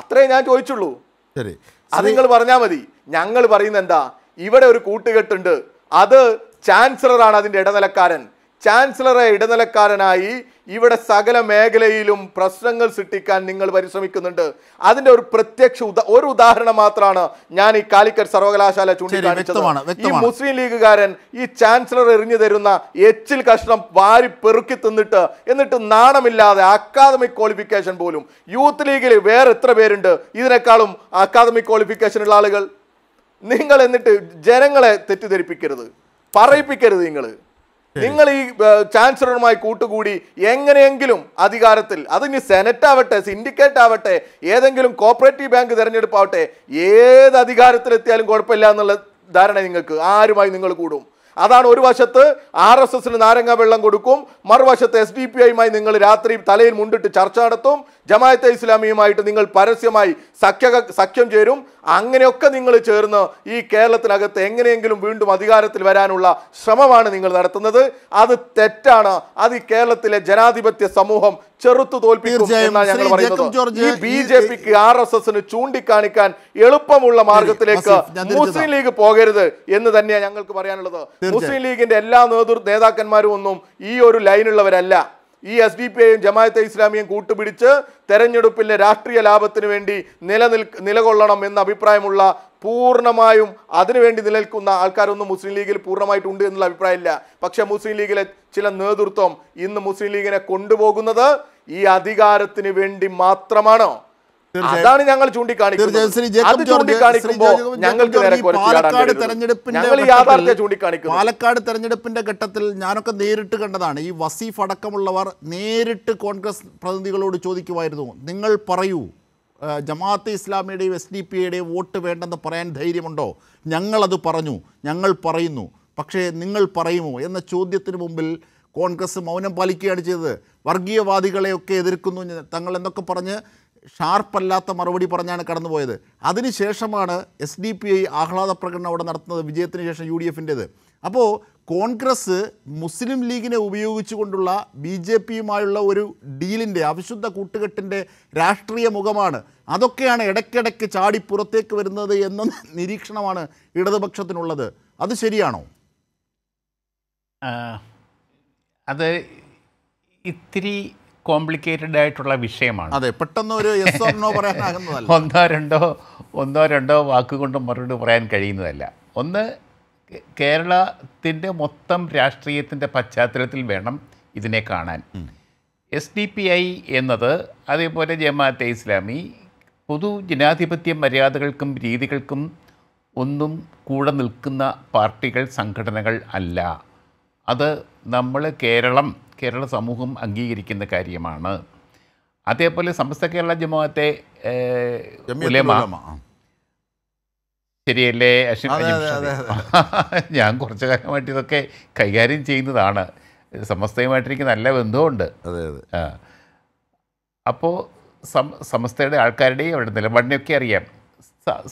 അത്രേ ഞാൻ ചോദിച്ചുള്ളൂ അത് നിങ്ങൾ പറഞ്ഞാൽ മതി ഞങ്ങൾ പറയുന്നത് എന്താ ഇവിടെ ഒരു കൂട്ടുകെട്ടുണ്ട് അത് ചാൻസലറാണ് അതിൻ്റെ ഇടനിലക്കാരൻ ചാൻസലറെ ഇടനിലക്കാരനായി ഇവിടെ സകല മേഖലയിലും പ്രശ്നങ്ങൾ സൃഷ്ടിക്കാൻ നിങ്ങൾ പരിശ്രമിക്കുന്നുണ്ട് അതിന്റെ ഒരു പ്രത്യക്ഷ ഒരു ഉദാഹരണം മാത്രമാണ് ഞാൻ ഈ കാലിക്കറ്റ് സർവകലാശാല ചൂണ്ടിക്കാണിച്ചത് ഈ മുസ്ലിം ലീഗുകാരൻ ഈ ചാൻസലർ എറിഞ്ഞു തരുന്ന എച്ചിൽ കഷ്ണം വാരി പെറുക്കി തിന്നിട്ട് എന്നിട്ട് നാണമില്ലാതെ അക്കാദമിക് ക്വാളിഫിക്കേഷൻ പോലും യൂത്ത് ലീഗിൽ വേറെ എത്ര പേരുണ്ട് ഇതിനേക്കാളും അക്കാദമിക് ക്വാളിഫിക്കേഷൻ ഉള്ള ആളുകൾ നിങ്ങൾ എന്നിട്ട് ജനങ്ങളെ തെറ്റിദ്ധരിപ്പിക്കരുത് പറയിപ്പിക്കരുത് നിങ്ങൾ നിങ്ങൾ ഈ ചാൻസലറുമായി കൂട്ടുകൂടി എങ്ങനെയെങ്കിലും അധികാരത്തിൽ അതിന് സെനറ്റ് ആവട്ടെ സിൻഡിക്കേറ്റ് ആവട്ടെ ഏതെങ്കിലും കോപ്പറേറ്റീവ് ബാങ്ക് തിരഞ്ഞെടുപ്പാവട്ടെ ഏത് അധികാരത്തിലെത്തിയാലും കുഴപ്പമില്ല എന്നുള്ള ധാരണ നിങ്ങൾക്ക് ആരുമായി നിങ്ങൾ കൂടും അതാണ് ഒരു വശത്ത് ആർ എസ് എസിന് നാരങ്ങ വെള്ളം കൊടുക്കും മറുവശത്ത് എസ് ഡി പി ഐയുമായി നിങ്ങൾ രാത്രി തലയിൽ മുണ്ടിട്ട് ചർച്ച നടത്തും ജമായത്തെ ഇസ്ലാമിയുമായിട്ട് നിങ്ങൾ പരസ്യമായി സഖ്യ സഖ്യം ചേരും അങ്ങനെയൊക്കെ നിങ്ങൾ ചേർന്ന് ഈ കേരളത്തിനകത്ത് എങ്ങനെയെങ്കിലും വീണ്ടും അധികാരത്തിൽ വരാനുള്ള ശ്രമമാണ് നിങ്ങൾ നടത്തുന്നത് അത് തെറ്റാണ് അത് ഈ കേരളത്തിലെ ജനാധിപത്യ സമൂഹം ചെറുത്തു തോൽപ്പിക്കും എന്നാണ് ഞങ്ങൾ പറയുന്നത് ഈ ബി ജെ പിക്ക് ആർ എസ് എസിന് ചൂണ്ടിക്കാണിക്കാൻ എളുപ്പമുള്ള മാർഗത്തിലേക്ക് മുസ്ലിം ലീഗ് പോകരുത് എന്ന് തന്നെയാണ് ഞങ്ങൾക്ക് പറയാനുള്ളത് മുസ്ലിം ലീഗിന്റെ എല്ലാ നേതൃ നേതാക്കന്മാരും ഒന്നും ഈ ഒരു ലൈനുള്ളവരല്ല ഈ എസ് ഡി പി ഐയും ജമായത്തെ ഇസ്ലാമിയും കൂട്ടുപിടിച്ച് തെരഞ്ഞെടുപ്പിലെ രാഷ്ട്രീയ ലാഭത്തിന് വേണ്ടി നിലനിൽ നിലകൊള്ളണം എന്ന അഭിപ്രായമുള്ള പൂർണ്ണമായും അതിനുവേണ്ടി നിലനിൽക്കുന്ന ആൾക്കാരൊന്നും മുസ്ലിം ലീഗിൽ പൂർണ്ണമായിട്ടുണ്ട് എന്നുള്ള അഭിപ്രായമില്ല പക്ഷെ മുസ്ലിം ലീഗിലെ ചില നേതൃത്വം ഇന്ന് മുസ്ലിം ലീഗിനെ കൊണ്ടുപോകുന്നത് ഈ അധികാരത്തിന് വേണ്ടി മാത്രമാണോ അതാണ് ഞങ്ങൾ ചൂണ്ടിക്കാണിക്കുന്നത് പാലക്കാട് തെരഞ്ഞെടുപ്പിന്റെ ഘട്ടത്തിൽ ഞാനൊക്കെ നേരിട്ട് കണ്ടതാണ് ഈ വസീഫ് അടക്കമുള്ളവർ നേരിട്ട് കോൺഗ്രസ് പ്രതിനിധികളോട് ചോദിക്കുമായിരുന്നു നിങ്ങൾ പറയൂ ജമാഅത്തെ ഇസ്ലാമിയുടെയും എസ് ഡി പി യുടെയും വോട്ട് വേണ്ടെന്ന് പറയാൻ ധൈര്യമുണ്ടോ ഞങ്ങളത് പറഞ്ഞു ഞങ്ങൾ പറയുന്നു പക്ഷേ നിങ്ങൾ പറയുമോ എന്ന ചോദ്യത്തിന് മുമ്പിൽ കോൺഗ്രസ് മൗനം പാലിക്കുകയാണ് ചെയ്തത് വർഗീയവാദികളെയൊക്കെ എതിർക്കുന്നു തങ്ങൾ എന്നൊക്കെ പറഞ്ഞ് ഷാർപ്പല്ലാത്ത മറുപടി പറഞ്ഞാണ് കടന്നുപോയത് അതിനുശേഷമാണ് എസ് ഡി പി ഐ ആഹ്ലാദ പ്രകടനം അവിടെ നടത്തുന്നത് വിജയത്തിന് ശേഷം യു ഡി എഫിൻ്റേത് അപ്പോൾ കോൺഗ്രസ് മുസ്ലിം ലീഗിനെ ഉപയോഗിച്ചുകൊണ്ടുള്ള ബി ജെ പിയുമായുള്ള ഒരു ഡീലിൻ്റെ അവിശുദ്ധ കൂട്ടുകെട്ടിൻ്റെ രാഷ്ട്രീയ മുഖമാണ് അതൊക്കെയാണ് ഇടയ്ക്കിടയ്ക്ക് ചാടി പുറത്തേക്ക് വരുന്നത് എന്ന നിരീക്ഷണമാണ് ഇടതുപക്ഷത്തിനുള്ളത് അത് ശരിയാണോ അത് ഇത്തിരി കോംപ്ലിക്കേറ്റഡ് ആയിട്ടുള്ള വിഷയമാണ് അതെ പെട്ടെന്ന് ഒരു ഒന്നോ രണ്ടോ ഒന്നോ രണ്ടോ വാക്കുകൊണ്ട് മറുപടി പറയാൻ കഴിയുന്നതല്ല ഒന്ന് കേരളത്തിൻ്റെ മൊത്തം രാഷ്ട്രീയത്തിൻ്റെ പശ്ചാത്തലത്തിൽ വേണം ഇതിനെ കാണാൻ എസ് ഡി പി ഐ എന്നത് അതേപോലെ ജമാഅത്തെ ഇസ്ലാമി പൊതു ജനാധിപത്യ മര്യാദകൾക്കും രീതികൾക്കും ഒന്നും കൂടെ നിൽക്കുന്ന പാർട്ടികൾ സംഘടനകൾ അല്ല അത് നമ്മൾ കേരളം കേരള സമൂഹം അംഗീകരിക്കുന്ന കാര്യമാണ് അതേപോലെ സമസ്ത കേരള ജമാഅത്തെ ശരിയല്ലേ ഞാൻ കുറച്ചു കാലമായിട്ട് ഇതൊക്കെ കൈകാര്യം ചെയ്യുന്നതാണ് സമസ്തയുമായിട്ട് എനിക്ക് നല്ല ബന്ധമുണ്ട് അതെ സം അപ്പോൾ സമസ്തയുടെ ആൾക്കാരുടെയും അവിടെ നിലപാടിനെയൊക്കെ അറിയാം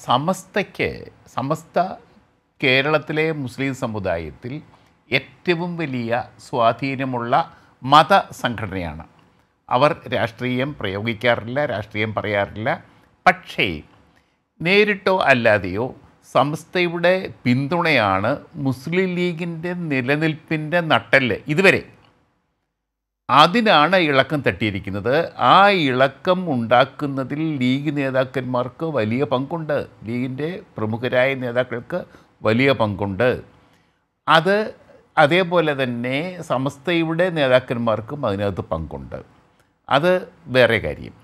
സമസ്തയ്ക്ക് സമസ്ത കേരളത്തിലെ മുസ്ലിം സമുദായത്തിൽ ഏറ്റവും വലിയ സ്വാധീനമുള്ള മത സംഘടനയാണ് അവർ രാഷ്ട്രീയം പ്രയോഗിക്കാറില്ല രാഷ്ട്രീയം പറയാറില്ല പക്ഷേ നേരിട്ടോ അല്ലാതെയോ സംസ്ഥയുടെ പിന്തുണയാണ് മുസ്ലിം ലീഗിൻ്റെ നിലനിൽപ്പിൻ്റെ നട്ടല് ഇതുവരെ അതിനാണ് ഇളക്കം തട്ടിയിരിക്കുന്നത് ആ ഇളക്കം ഉണ്ടാക്കുന്നതിൽ ലീഗ് നേതാക്കന്മാർക്ക് വലിയ പങ്കുണ്ട് ലീഗിൻ്റെ പ്രമുഖരായ നേതാക്കൾക്ക് വലിയ പങ്കുണ്ട് അത് അതേപോലെ തന്നെ സമസ്തയുടെ നേതാക്കന്മാർക്കും അതിനകത്ത് പങ്കുണ്ട് അത് വേറെ കാര്യം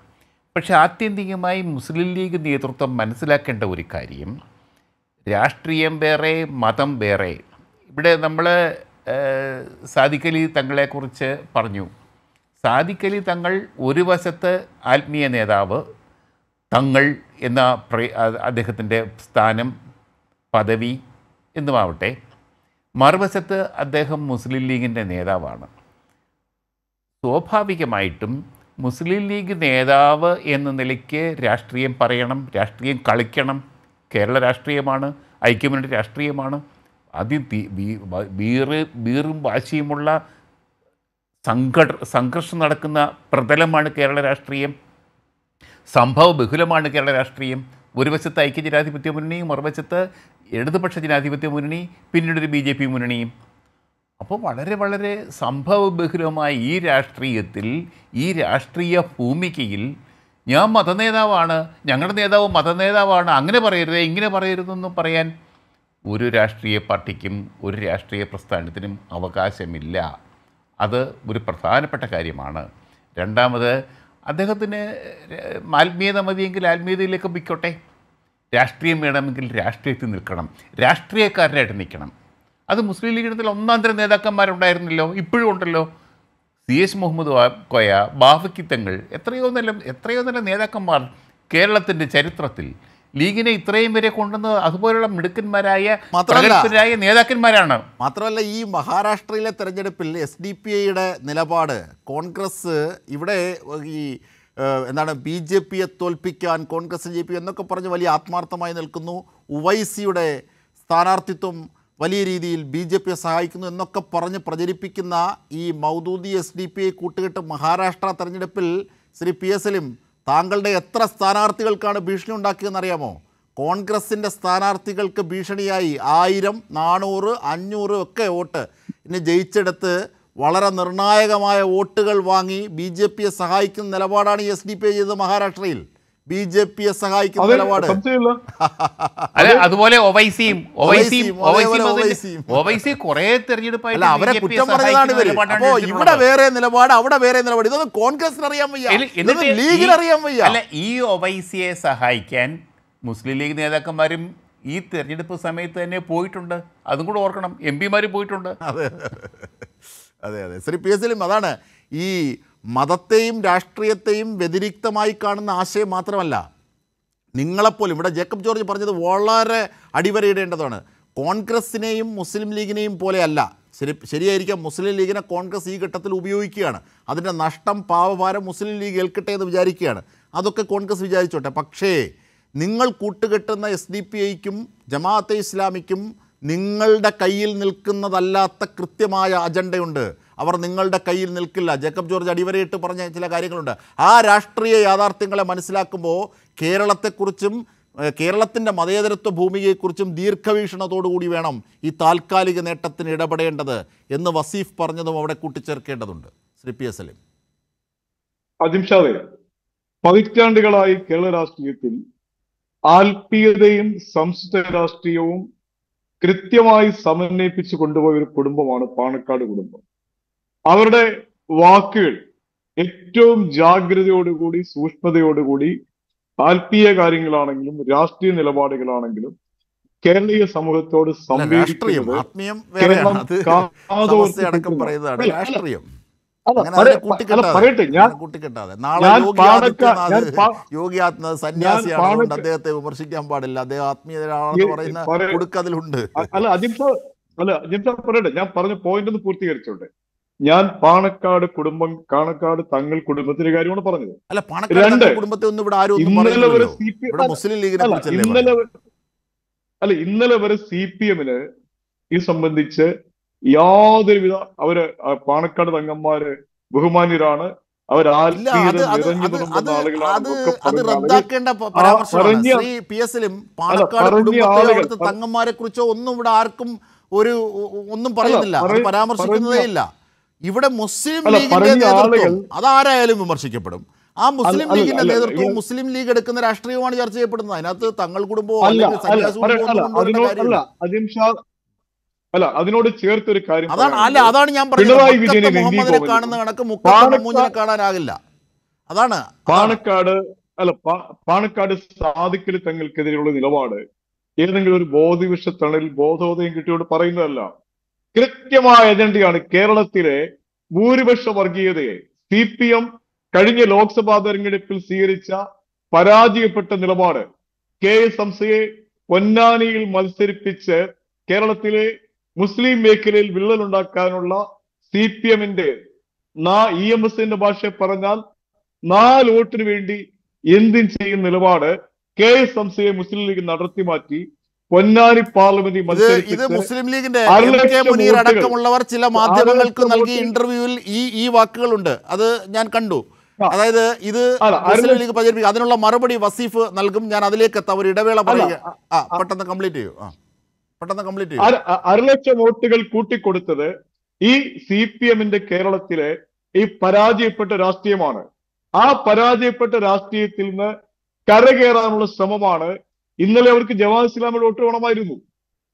പക്ഷേ ആത്യന്തികമായി മുസ്ലിം ലീഗ് നേതൃത്വം മനസ്സിലാക്കേണ്ട ഒരു കാര്യം രാഷ്ട്രീയം വേറെ മതം വേറെ ഇവിടെ നമ്മൾ സാദിഖലി തങ്ങളെക്കുറിച്ച് പറഞ്ഞു സാദിഖലി തങ്ങൾ ഒരു വശത്ത് ആത്മീയ നേതാവ് തങ്ങൾ എന്ന അദ്ദേഹത്തിൻ്റെ സ്ഥാനം പദവി എന്നുമാവട്ടെ മറുവശത്ത് അദ്ദേഹം മുസ്ലിം ലീഗിൻ്റെ നേതാവാണ് സ്വാഭാവികമായിട്ടും മുസ്ലിം ലീഗ് നേതാവ് എന്ന നിലയ്ക്ക് രാഷ്ട്രീയം പറയണം രാഷ്ട്രീയം കളിക്കണം കേരള രാഷ്ട്രീയമാണ് ഐക്യമുന്നണി രാഷ്ട്രീയമാണ് അതി ബീറ് ബീറും വാശിയുമുള്ള സംഘട സംഘർഷം നടക്കുന്ന പ്രതലമാണ് കേരള രാഷ്ട്രീയം സംഭവ ബഹുലമാണ് കേരള രാഷ്ട്രീയം ഒരു വശത്ത് ഐക്യ ജനാധിപത്യ മുന്നണിയും മറുവശത്ത് ഇടതുപക്ഷ ജനാധിപത്യ മുന്നണി ഒരു ബി ജെ പി മുന്നണിയും അപ്പോൾ വളരെ വളരെ സംഭവബഹുലമായ ഈ രാഷ്ട്രീയത്തിൽ ഈ രാഷ്ട്രീയ ഭൂമികയിൽ ഞാൻ മതനേതാവാണ് ഞങ്ങളുടെ നേതാവ് മതനേതാവാണ് അങ്ങനെ പറയരുത് ഇങ്ങനെ പറയരുതെന്നും പറയാൻ ഒരു രാഷ്ട്രീയ പാർട്ടിക്കും ഒരു രാഷ്ട്രീയ പ്രസ്ഥാനത്തിനും അവകാശമില്ല അത് ഒരു പ്രധാനപ്പെട്ട കാര്യമാണ് രണ്ടാമത് അദ്ദേഹത്തിന് ആത്മീയത മതിയെങ്കിൽ ആത്മീയതയിലേക്ക് പിക്കോട്ടെ രാഷ്ട്രീയം വേണമെങ്കിൽ രാഷ്ട്രീയത്തിൽ നിൽക്കണം രാഷ്ട്രീയക്കാരനായിട്ട് നിൽക്കണം അത് മുസ്ലിം ലീഗിനത്തിൽ ഒന്നാന്തര നേതാക്കന്മാരുണ്ടായിരുന്നല്ലോ ഇപ്പോഴും ഉണ്ടല്ലോ സി എസ് മുഹമ്മദ് കോയ ബാഫക്കിത്തങ്ങൾ എത്രയോ നല്ല എത്രയോ നല്ല നേതാക്കന്മാർ കേരളത്തിൻ്റെ ചരിത്രത്തിൽ ലീഗിനെ ഇത്രയും വരെ കൊണ്ടുവന്ന് അതുപോലുള്ള മിടുക്കന്മാരായ പ്രഗത്ഭരായ നേതാക്കന്മാരാണ് മാത്രമല്ല ഈ മഹാരാഷ്ട്രയിലെ തെരഞ്ഞെടുപ്പിൽ എസ് ഡി പി ഐയുടെ നിലപാട് കോൺഗ്രസ് ഇവിടെ ഈ എന്താണ് ബി ജെ പിയെ തോൽപ്പിക്കാൻ കോൺഗ്രസ് ജെ പി എന്നൊക്കെ പറഞ്ഞ് വലിയ ആത്മാർത്ഥമായി നിൽക്കുന്നു ഉവൈസിയുടെ സ്ഥാനാർത്ഥിത്വം വലിയ രീതിയിൽ ബി ജെ പിയെ സഹായിക്കുന്നു എന്നൊക്കെ പറഞ്ഞ് പ്രചരിപ്പിക്കുന്ന ഈ Maududi S D P I കൂട്ടുകെട്ട് മഹാരാഷ്ട്ര തെരഞ്ഞെടുപ്പിൽ ശ്രീ പി എസ് എലിം താങ്കളുടെ എത്ര സ്ഥാനാർത്ഥികൾക്കാണ് ഭീഷണി ഉണ്ടാക്കിയതെന്നറിയാമോ കോൺഗ്രസിൻ്റെ സ്ഥാനാർത്ഥികൾക്ക് ഭീഷണിയായി ആയിരം നാനൂറ് അഞ്ഞൂറ് ഒക്കെ വോട്ട് ഇനി ജയിച്ചെടുത്ത് വളരെ നിർണായകമായ വോട്ടുകൾ വാങ്ങി ബി ജെ പിയെ സഹായിക്കുന്ന നിലപാടാണ് എസ് ഡി പി ചെയ്തത് മഹാരാഷ്ട്രയിൽ ബി ജെ എ സഹായിക്കുന്ന നിലപാട് അല്ല അതുപോലെ ഒവൈസിയും ഒവൈസിയും ഒവൈസി അവരെ കുറ്റം പറഞ്ഞതാണ് അപ്പോ ഇവിടെ വേറെ നിലപാട് അവിടെ വേറെ നിലപാട് ഇതൊന്നും കോൺഗ്രസിന് അറിയാൻ വയ്യ ലീഗിൽ അറിയാൻ വയ്യ അല്ല ഈ ഒവൈസിയെ സഹായിക്കാൻ മുസ്ലിം ലീഗ് നേതാക്കന്മാരും ഈ തെരഞ്ഞെടുപ്പ് സമയത്ത് തന്നെ പോയിട്ടുണ്ട് അതും കൂടെ ഓർക്കണം എം പിമാർ പോയിട്ടുണ്ട് അതെ അതെ അതെ ശ്രീ പി എസ് എല്ലും അതാണ് ഈ മതത്തെയും രാഷ്ട്രീയത്തെയും വ്യതിരിക്തമായി കാണുന്ന ആശയം മാത്രമല്ല നിങ്ങളെപ്പോലും ഇവിടെ ജേക്കബ് ജോർജ് പറഞ്ഞത് വളരെ അടിവരയിടേണ്ടതാണ് കോൺഗ്രസിനെയും മുസ്ലിം ലീഗിനെയും പോലെയല്ല ശരി ശരിയായിരിക്കാം മുസ്ലിം ലീഗിനെ കോൺഗ്രസ് ഈ ഘട്ടത്തിൽ ഉപയോഗിക്കുകയാണ് അതിൻ്റെ നഷ്ടം പാവഭാരം മുസ്ലിം ലീഗ് ഏൽക്കട്ടെ എന്ന് വിചാരിക്കുകയാണ് അതൊക്കെ കോൺഗ്രസ് വിചാരിച്ചോട്ടെ പക്ഷേ നിങ്ങൾ കൂട്ടുകെട്ടുന്ന എസ് ഡി പി ഐക്കും ജമാഅത്തെ ഇസ്ലാമിക്കും നിങ്ങളുടെ കയ്യിൽ നിൽക്കുന്നതല്ലാത്ത കൃത്യമായ അജണ്ടയുണ്ട് അവർ നിങ്ങളുടെ കയ്യിൽ നിൽക്കില്ല ജേക്കബ് ജോർജ് അടിവരയിട്ട് പറഞ്ഞ ചില കാര്യങ്ങളുണ്ട് ആ രാഷ്ട്രീയ യാഥാർത്ഥ്യങ്ങളെ മനസ്സിലാക്കുമ്പോൾ കേരളത്തെക്കുറിച്ചും കേരളത്തിൻ്റെ മതേതരത്വ ഭൂമിയെക്കുറിച്ചും ദീർഘവീക്ഷണത്തോടുകൂടി വേണം ഈ താൽക്കാലിക നേട്ടത്തിന് ഇടപെടേണ്ടത് എന്ന് വസീഫ് പറഞ്ഞതും അവിടെ കൂട്ടിച്ചേർക്കേണ്ടതുണ്ട് ശ്രീ പി എസ് എല്ലിം അതിംഷാദേ പതിറ്റാണ്ടുകളായി കേരള രാഷ്ട്രീയത്തിൽ ആൽപീയതയും സംസ്ഥ രാഷ്ട്രീയവും കൃത്യമായി സമന്വയിപ്പിച്ചു കൊണ്ടുപോയ ഒരു കുടുംബമാണ് പാണക്കാട് കുടുംബം അവരുടെ വാക്കുകൾ ഏറ്റവും ജാഗ്രതയോടുകൂടി സൂക്ഷ്മതയോടുകൂടി ആത്മീയ കാര്യങ്ങളാണെങ്കിലും രാഷ്ട്രീയ നിലപാടുകളാണെങ്കിലും കേരളീയ സമൂഹത്തോട് പറയട്ടെ അദ്ദേഹത്തെ വിമർശിക്കാൻ പാടില്ല അദ്ദേഹം ആത്മീയതയാണെന്ന് പറയുന്ന അല്ല അജിത് അല്ല അജിത് പറയട്ടെ ഞാൻ പറഞ്ഞ പോയിന്റ് ഒന്ന് പൂർത്തീകരിച്ചോട്ടെ ഞാൻ പാണക്കാട് കുടുംബം പാണക്കാട് തങ്ങൾ കുടുംബത്തിന്റെ കാര്യമാണ് പറഞ്ഞത് അല്ല പാണക്കാട് കുടുംബത്തെ ഒന്നും ഇവിടെ ആരും ഇന്നലെ വരെ സി പി ഇന്നലെ അല്ല ഇന്നലെ വരെ സി പി എമ്മിന് ഇത് സംബന്ധിച്ച് യാതൊരുവിധ അവര് പാണക്കാട് തങ്ങന്മാര് ബഹുമാന്യരാണ് അവർ അത് പി പാണക്കാട് കുടുംബത്തെ തങ്ങന്മാരെ കുറിച്ചോ ഒന്നും ഇവിടെ ആർക്കും ഒരു ഒന്നും പറയുന്നില്ല പരാമർശിക്കുന്നതേ ഇല്ല ഇവിടെ മുസ്ലിം ലീഗിന്റെ നേതൃത്വം അതാരായാലും വിമർശിക്കപ്പെടും ആ മുസ്ലിം ലീഗിന്റെ നേതൃത്വം മുസ്ലിം ലീഗ് എടുക്കുന്ന രാഷ്ട്രീയമാണ് ചർച്ച ചെയ്യപ്പെടുന്നത് അതിനകത്ത് തങ്ങൾ കുടുംബവും അല്ലെങ്കിൽ അല്ല അതിനോട് ചേർത്തൊരു കാര്യം അതാണ് അല്ല അതാണ് ഞാൻ പറഞ്ഞത് മുഹമ്മദിനെ കാണുന്ന കണക്ക് മുക്കാമൂഞ്ഞിനെ കാണാനാകില്ല അതാണ് പാണക്കാട് അല്ല പാണക്കാട് സാധിക്കല് തങ്ങൾക്കെതിരെയുള്ള നിലപാട് ഏതെങ്കിലും ഒരു ബോധവിഷ തണലിൽ ബോധോദയം കിട്ടിയോട് പറയുന്നതല്ല കൃത്യമായ അജണ്ടയാണ് കേരളത്തിലെ ഭൂരിപക്ഷ വർഗീയതയെ സി പി എം കഴിഞ്ഞ ലോക്സഭാ തെരഞ്ഞെടുപ്പിൽ സ്വീകരിച്ച പരാജയപ്പെട്ട നിലപാട് കെ എസ് എംസിയെ പൊന്നാനിയിൽ മത്സരിപ്പിച്ച് കേരളത്തിലെ മുസ്ലിം മേഖലയിൽ ഉണ്ടാക്കാനുള്ള സി പി എമ്മിന്റെ ഇ എം e എസിന്റെ ഭാഷ പറഞ്ഞാൽ നാല് വോട്ടിന് വേണ്ടി എന്തും ചെയ്യുന്ന നിലപാട് കെ എസ് എംസിയെ മുസ്ലിം ലീഗ് നടത്തി മാറ്റി പൊന്നാനി പാർലമെന്റ് ഇത് മുസ്ലിം ലീഗിന്റെ മുനീർ അടക്കമുള്ളവർ ചില മാധ്യമങ്ങൾക്ക് നൽകിയ ഇന്റർവ്യൂവിൽ ഈ ഈ വാക്കുകളുണ്ട് അത് ഞാൻ കണ്ടു അതായത് ഇത് മുസ്ലിം ലീഗ് പ്രചരിപ്പിക്കും അതിനുള്ള മറുപടി വസീഫ് നൽകും ഞാൻ അതിലേക്ക് എത്താം ഒരു ഇടവേള പറയുക ആ പെട്ടെന്ന് കംപ്ലീറ്റ് ചെയ്യൂ പെട്ടെന്ന് കംപ്ലീറ്റ് ചെയ്യൂ അരലക്ഷം വോട്ടുകൾ കൂട്ടിക്കൊടുത്തത് ഈ സി പി എമ്മിന്റെ കേരളത്തിലെ ഈ പരാജയപ്പെട്ട രാഷ്ട്രീയമാണ് ആ പരാജയപ്പെട്ട രാഷ്ട്രീയത്തിൽ നിന്ന് കരകയറാനുള്ള ശ്രമമാണ് ഇന്നലെ അവർക്ക് ജമാഅത്ത് ഇസ്ലാമിയുടെ വോട്ട് വേണമായിരുന്നു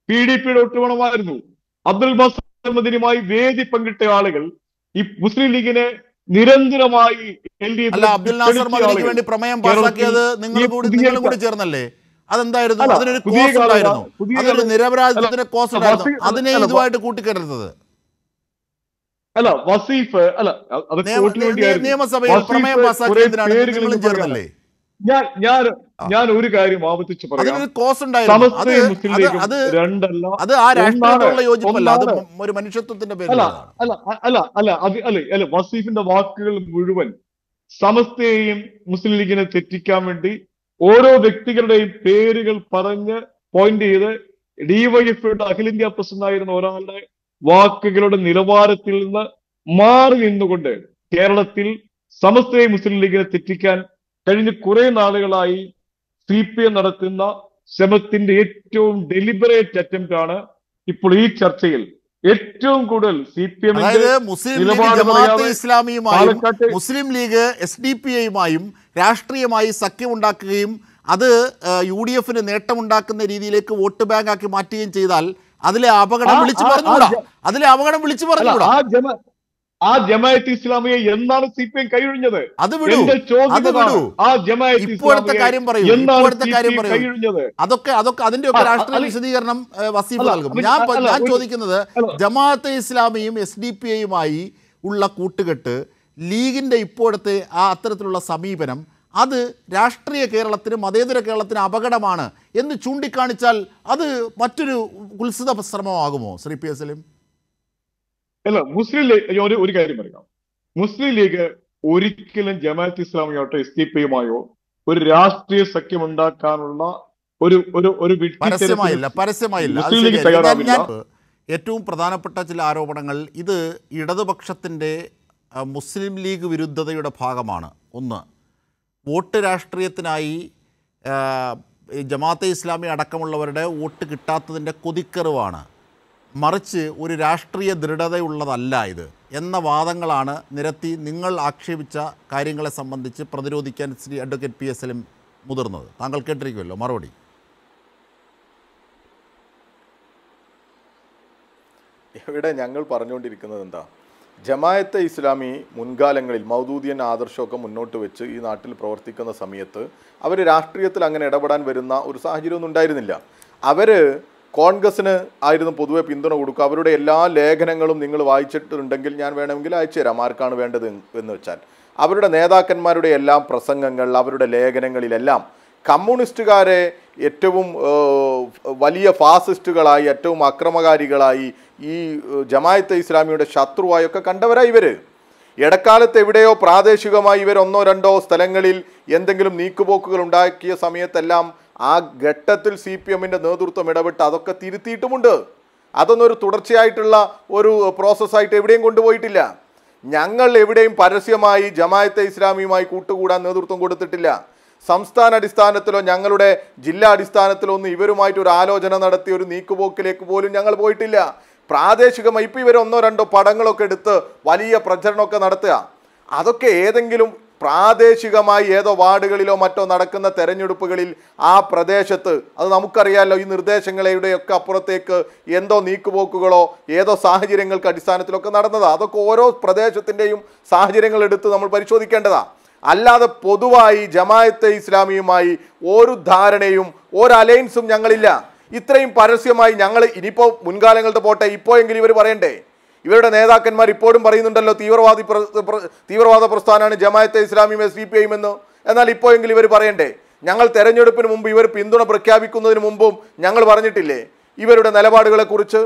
പി ഡി പിയുടെ വോട്ട് വേണമായിരുന്നു അബ്ദുൽ ബസ്മദിനുമായി വേദി പങ്കിട്ട ആളുകൾ ഈ മുസ്ലിം ലീഗിനെ നിരന്തരമായി എൽ ഡി വേണ്ടി ചേർന്നല്ലേ അതെന്തായിരുന്നു അതിനൊരു അതൊരു കോസ് ഉണ്ടായിരുന്നു അതിനെ ഇതുമായിട്ട് അല്ല വസീഫ് അല്ല നിയമസഭയിൽ പ്രമേയം പാസാക്കിയതിനാണ് നിങ്ങളും ചേർന്നല്ലേ ഞാൻ ഞാൻ ഞാൻ ഒരു കാര്യം ആവർത്തിച്ച് പറയാം രണ്ടല്ല അത് ആ രാഷ്ട്രീയത്തോടുള്ള യോജിപ്പല്ല അത് ഒരു മനുഷ്യത്വത്തിന്റെ പേരിൽ അല്ല അല്ല അല്ല അല്ല അത് അല്ല അല്ല വസീഫിന്റെ വാക്കുകൾ മുഴുവൻ സമസ്തയെയും മുസ്ലിം ലീഗിനെ തെറ്റിക്കാൻ വേണ്ടി ഓരോ വ്യക്തികളുടെയും പേരുകൾ പറഞ്ഞ് പോയിന്റ് ചെയ്ത് ഡിവൈഎഫ്ഐയുടെ അഖിലേന്ത്യാ പ്രസിഡന്റ് ആയിരുന്ന ഒരാളുടെ വാക്കുകളുടെ നിലവാരത്തിൽ നിന്ന് മാറി നിന്നുകൊണ്ട് കേരളത്തിൽ സമസ്തയെ മുസ്ലിം ലീഗിനെ തെറ്റിക്കാൻ കഴിഞ്ഞ കുറെ നാളുകളായി സി പി എം നടത്തുന്ന ശ്രമത്തിന്റെ ഏറ്റവും ഡെലിബറേറ്റ് അറ്റംപ്റ്റ് ആണ് ഇപ്പോൾ ഈ ചർച്ചയിൽ ഏറ്റവും കൂടുതൽ C P M Muslim League ഇസ്ലാമിയുമായും Muslim League S D P ഐയുമായും രാഷ്ട്രീയമായി സഖ്യമുണ്ടാക്കുകയും അത് യു ഡി എഫിന് നേട്ടമുണ്ടാക്കുന്ന രീതിയിലേക്ക് വോട്ട് ബാങ്ക് ആക്കി മാറ്റുകയും ചെയ്താൽ അതിലെ അപകടം വിളിച്ചു പറഞ്ഞുകൂടാ അതിലെ അപകടം വിളിച്ചു പറഞ്ഞുകൂടാ ആ ജമായത്ത് ഇസ്ലാമിയെ എന്നാണ് സി പി എം കൈയൊഴിഞ്ഞത് അത് ചോദ്യം ആ ഇപ്പോഴത്തെ കാര്യം ഇപ്പോഴത്തെ കാര്യം അതൊക്കെ അതൊക്കെ അതിന്റെ ഒക്കെ രാഷ്ട്രീയ വിശദീകരണം വസീഫ് നൽകും ഞാൻ ഞാൻ ചോദിക്കുന്നത് ജമാഅത്തെ ഇസ്ലാമിയും എസ് ഡി പി ഐയുമായി ഉള്ള കൂട്ടുകെട്ട് ലീഗിന്റെ ഇപ്പോഴത്തെ ആ അത്തരത്തിലുള്ള സമീപനം അത് രാഷ്ട്രീയ കേരളത്തിന് മതേതര കേരളത്തിന് അപകടമാണ് എന്ന് ചൂണ്ടിക്കാണിച്ചാൽ അത് മറ്റൊരു ഉത്സിത ശ്രമമാകുമോ ശ്രീ പി എസ് എലിം അല്ല മുസ്ലിം ലീഗ് ഒരു ഒരു കാര്യം പറയാം മുസ്ലിം ലീഗ് ഒരിക്കലും ജമാഅത്ത് ഇസ്ലാമിയോട്ടോ എസ് ഡി പിയുമായോ ഒരു രാഷ്ട്രീയ സഖ്യം ഉണ്ടാക്കാനുള്ള ഒരു ഒരു ഒരു പരസ്യമായില്ല പരസ്യമായില്ല മുസ്ലിം ഏറ്റവും പ്രധാനപ്പെട്ട ചില ആരോപണങ്ങൾ ഇത് ഇടതുപക്ഷത്തിൻ്റെ മുസ്ലിം ലീഗ് വിരുദ്ധതയുടെ ഭാഗമാണ് ഒന്ന് വോട്ട് രാഷ്ട്രീയത്തിനായി ജമാഅത്തെ ഇസ്ലാമി അടക്കമുള്ളവരുടെ വോട്ട് കിട്ടാത്തതിൻ്റെ കൊതിക്കറിവാണ് മറിച്ച് ഒരു രാഷ്ട്രീയ ദൃഢതയുള്ളതല്ല ഇത് എന്ന വാദങ്ങളാണ് നിരത്തി നിങ്ങൾ ആക്ഷേപിച്ച കാര്യങ്ങളെ സംബന്ധിച്ച് പ്രതിരോധിക്കാൻ ശ്രീ അഡ്വക്കേറ്റ് പി എസ് എലും മുതിർന്നത് താങ്കൾ കേട്ടിരിക്കുമല്ലോ മറുപടി ഇവിടെ ഞങ്ങൾ പറഞ്ഞുകൊണ്ടിരിക്കുന്നത് എന്താ ജമായത്തെ ഇസ്ലാമി മുൻകാലങ്ങളിൽ മൗദൂദിയൻ ആദർശമൊക്കെ മുന്നോട്ട് വെച്ച് ഈ നാട്ടിൽ പ്രവർത്തിക്കുന്ന സമയത്ത് അവർ രാഷ്ട്രീയത്തിൽ അങ്ങനെ ഇടപെടാൻ വരുന്ന ഒരു സാഹചര്യമൊന്നും ഉണ്ടായിരുന്നില്ല അവർ കോൺഗ്രസിന് ആയിരുന്നു പൊതുവെ പിന്തുണ കൊടുക്കുക അവരുടെ എല്ലാ ലേഖനങ്ങളും നിങ്ങൾ വായിച്ചിട്ടുണ്ടെങ്കിൽ ഞാൻ വേണമെങ്കിൽ അയച്ചു തരാം ആർക്കാണ് വേണ്ടത് എന്ന് വെച്ചാൽ അവരുടെ നേതാക്കന്മാരുടെ എല്ലാം പ്രസംഗങ്ങൾ അവരുടെ ലേഖനങ്ങളിലെല്ലാം കമ്മ്യൂണിസ്റ്റുകാരെ ഏറ്റവും വലിയ ഫാസിസ്റ്റുകളായി ഏറ്റവും അക്രമകാരികളായി ഈ ജമായത്ത് ഇസ്ലാമിയുടെ ശത്രുവായൊക്കെ കണ്ടവരായി ഇവർ ഇടക്കാലത്ത് എവിടെയോ പ്രാദേശികമായി ഇവർ ഒന്നോ രണ്ടോ സ്ഥലങ്ങളിൽ എന്തെങ്കിലും നീക്കുപോക്കുകൾ ഉണ്ടാക്കിയ സമയത്തെല്ലാം ആ ഘട്ടത്തിൽ സി പി എമ്മിൻ്റെ നേതൃത്വം ഇടപെട്ട് അതൊക്കെ തിരുത്തിയിട്ടുമുണ്ട് അതൊന്നൊരു തുടർച്ചയായിട്ടുള്ള ഒരു പ്രോസസ്സായിട്ട് എവിടെയും കൊണ്ടുപോയിട്ടില്ല ഞങ്ങൾ എവിടെയും പരസ്യമായി ജമായത്തെ ഇസ്ലാമിയുമായി കൂട്ടുകൂടാൻ നേതൃത്വം കൊടുത്തിട്ടില്ല സംസ്ഥാന അടിസ്ഥാനത്തിലോ ഞങ്ങളുടെ ജില്ലാ അടിസ്ഥാനത്തിലോ ഒന്നും ഇവരുമായിട്ട് ഒരു ആലോചന നടത്തി ഒരു നീക്കുപോക്കിലേക്ക് പോലും ഞങ്ങൾ പോയിട്ടില്ല പ്രാദേശികമായി ഇപ്പോൾ ഇവരൊന്നോ ഒന്നോ രണ്ടോ പടങ്ങളൊക്കെ എടുത്ത് വലിയ പ്രചരണമൊക്കെ നടത്തുക അതൊക്കെ ഏതെങ്കിലും പ്രാദേശികമായി ഏതോ വാർഡുകളിലോ മറ്റോ നടക്കുന്ന തെരഞ്ഞെടുപ്പുകളിൽ ആ പ്രദേശത്ത് അത് നമുക്കറിയാമല്ലോ ഈ നിർദ്ദേശങ്ങളുടെയൊക്കെ അപ്പുറത്തേക്ക് എന്തോ നീക്കുപോക്കുകളോ ഏതോ സാഹചര്യങ്ങൾക്ക് അടിസ്ഥാനത്തിലൊക്കെ നടന്നതാ അതൊക്കെ ഓരോ പ്രദേശത്തിൻ്റെയും സാഹചര്യങ്ങൾ എടുത്ത് നമ്മൾ പരിശോധിക്കേണ്ടതാണ് അല്ലാതെ പൊതുവായി ജമായത്തെ ഇസ്ലാമിയുമായി ഒരു ധാരണയും ഒരു അലയൻസും ഞങ്ങളില്ല ഇത്രയും പരസ്യമായി ഞങ്ങൾ ഇനിയിപ്പോൾ മുൻകാലങ്ങളുടെ പോട്ടെ ഇപ്പോഴെങ്കിലും ഇവർ പറയണ്ടേ ഇവരുടെ നേതാക്കന്മാർ ഇപ്പോഴും പറയുന്നുണ്ടല്ലോ തീവ്രവാദി തീവ്രവാദ പ്രസ്ഥാനമാണ് ജമായത്തെ ഇസ്ലാമിയും എസ് പി എന്ന് എന്നാൽ ഇപ്പോഴെങ്കിലും ഇവർ പറയണ്ടേ ഞങ്ങൾ തെരഞ്ഞെടുപ്പിന് മുമ്പ് ഇവർ പിന്തുണ പ്രഖ്യാപിക്കുന്നതിന് മുമ്പും ഞങ്ങൾ പറഞ്ഞിട്ടില്ലേ ഇവരുടെ നിലപാടുകളെക്കുറിച്ച്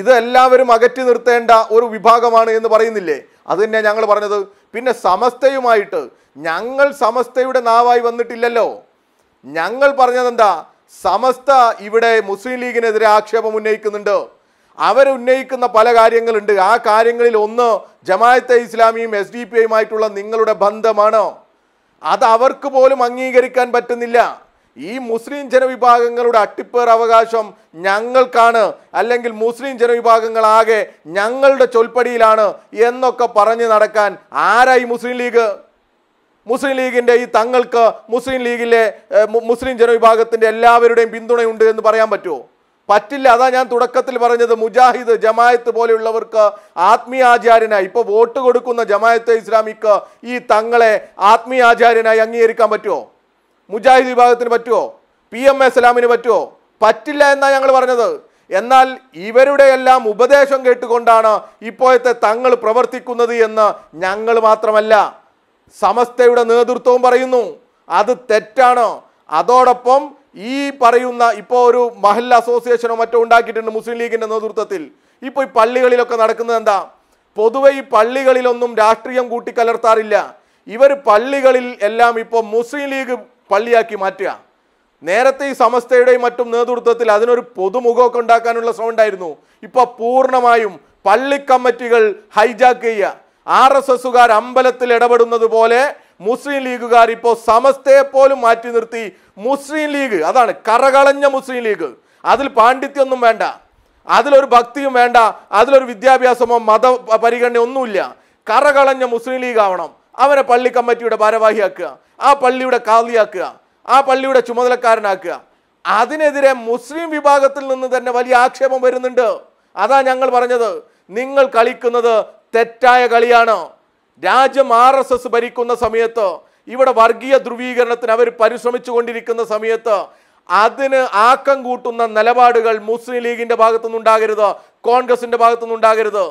ഇതെല്ലാവരും അകറ്റി നിർത്തേണ്ട ഒരു വിഭാഗമാണ് എന്ന് പറയുന്നില്ലേ അത് തന്നെ ഞങ്ങൾ പറഞ്ഞത് പിന്നെ സമസ്തയുമായിട്ട് ഞങ്ങൾ സമസ്തയുടെ നാവായി വന്നിട്ടില്ലല്ലോ ഞങ്ങൾ പറഞ്ഞതെന്താ സമസ്ത ഇവിടെ മുസ്ലിം ലീഗിനെതിരെ ആക്ഷേപം ഉന്നയിക്കുന്നുണ്ട് അവരുന്നയിക്കുന്ന പല കാര്യങ്ങളുണ്ട് ആ കാര്യങ്ങളിൽ ഒന്ന് ജമാഅത്തെ ഇസ്ലാമിയും എസ് ഡി പി ഐയുമായിട്ടുള്ള നിങ്ങളുടെ ബന്ധമാണോ അത് അവർക്ക് പോലും അംഗീകരിക്കാൻ പറ്റുന്നില്ല ഈ മുസ്ലിം ജനവിഭാഗങ്ങളുടെ അട്ടിപ്പേർ അവകാശം ഞങ്ങൾക്കാണ് അല്ലെങ്കിൽ മുസ്ലിം ജനവിഭാഗങ്ങളാകെ ഞങ്ങളുടെ ചൊൽപ്പടിയിലാണ് എന്നൊക്കെ പറഞ്ഞു നടക്കാൻ ആരായി മുസ്ലിം ലീഗ് മുസ്ലിം ലീഗിൻ്റെ ഈ തങ്ങൾക്ക് മുസ്ലിം ലീഗിലെ മുസ്ലിം ജനവിഭാഗത്തിൻ്റെ എല്ലാവരുടെയും പിന്തുണയുണ്ട് എന്ന് പറയാൻ പറ്റുമോ പറ്റില്ല അതാ ഞാൻ തുടക്കത്തിൽ പറഞ്ഞത് മുജാഹിദ് ജമായത്ത് പോലെയുള്ളവർക്ക് ആത്മീയാചാര്യനായി ഇപ്പൊ വോട്ട് കൊടുക്കുന്ന ജമായത്ത് ഇസ്ലാമിക്ക് ഈ തങ്ങളെ ആത്മീയാചാര്യനായി അംഗീകരിക്കാൻ പറ്റുമോ മുജാഹിദ് വിഭാഗത്തിന് പറ്റുമോ പി എം എ സലാമിന് പറ്റുമോ പറ്റില്ല എന്നാ ഞങ്ങൾ പറഞ്ഞത് എന്നാൽ ഇവരുടെ എല്ലാം ഉപദേശം കേട്ടുകൊണ്ടാണ് ഇപ്പോഴത്തെ തങ്ങൾ പ്രവർത്തിക്കുന്നത് എന്ന് ഞങ്ങൾ മാത്രമല്ല സമസ്തയുടെ നേതൃത്വവും പറയുന്നു അത് തെറ്റാണ് അതോടൊപ്പം ഈ പറയുന്ന ഇപ്പോൾ ഒരു മഹൽ അസോസിയേഷനോ മറ്റോ ഉണ്ടാക്കിയിട്ടുണ്ട് മുസ്ലിം ലീഗിൻ്റെ നേതൃത്വത്തിൽ ഇപ്പോൾ ഈ പള്ളികളിലൊക്കെ നടക്കുന്നത് എന്താ പൊതുവെ ഈ പള്ളികളിലൊന്നും രാഷ്ട്രീയം കൂട്ടിക്കലർത്താറില്ല ഇവർ പള്ളികളിൽ എല്ലാം ഇപ്പോൾ മുസ്ലിം ലീഗ് പള്ളിയാക്കി മാറ്റുക നേരത്തെ ഈ സമസ്തയുടെയും മറ്റും നേതൃത്വത്തിൽ അതിനൊരു പൊതുമുഖമൊക്കെ ഉണ്ടാക്കാനുള്ള ഉണ്ടായിരുന്നു ഇപ്പോൾ പൂർണ്ണമായും പള്ളി കമ്മിറ്റികൾ ഹൈജാക്ക് ചെയ്യുക ആർ എസ് എസുകാർ അമ്പലത്തിൽ ഇടപെടുന്നത് പോലെ മുസ്ലിം ലീഗുകാർ ഇപ്പോൾ സമസ്തയെ പോലും മാറ്റി നിർത്തി മുസ്ലിം ലീഗ് അതാണ് കറകളഞ്ഞ മുസ്ലിം ലീഗ് അതിൽ പാണ്ഡിത്യൊന്നും വേണ്ട അതിലൊരു ഭക്തിയും വേണ്ട അതിലൊരു വിദ്യാഭ്യാസമോ മത പരിഗണന ഒന്നുമില്ല കറകളഞ്ഞ മുസ്ലിം ലീഗ് ആവണം അവനെ പള്ളി കമ്മിറ്റിയുടെ ഭാരവാഹിയാക്കുക ആ പള്ളിയുടെ കാതിയാക്കുക ആ പള്ളിയുടെ ചുമതലക്കാരനാക്കുക അതിനെതിരെ മുസ്ലിം വിഭാഗത്തിൽ നിന്ന് തന്നെ വലിയ ആക്ഷേപം വരുന്നുണ്ട് അതാ ഞങ്ങൾ പറഞ്ഞത് നിങ്ങൾ കളിക്കുന്നത് തെറ്റായ കളിയാണ് രാജ്യം ആർ എസ് എസ് ഭരിക്കുന്ന സമയത്ത് ഇവിടെ വർഗീയ ധ്രുവീകരണത്തിന് അവർ പരിശ്രമിച്ചു കൊണ്ടിരിക്കുന്ന സമയത്ത് അതിന് ആക്കം കൂട്ടുന്ന നിലപാടുകൾ മുസ്ലിം ലീഗിന്റെ ഉണ്ടാകരുത് കോൺഗ്രസിന്റെ ഉണ്ടാകരുത്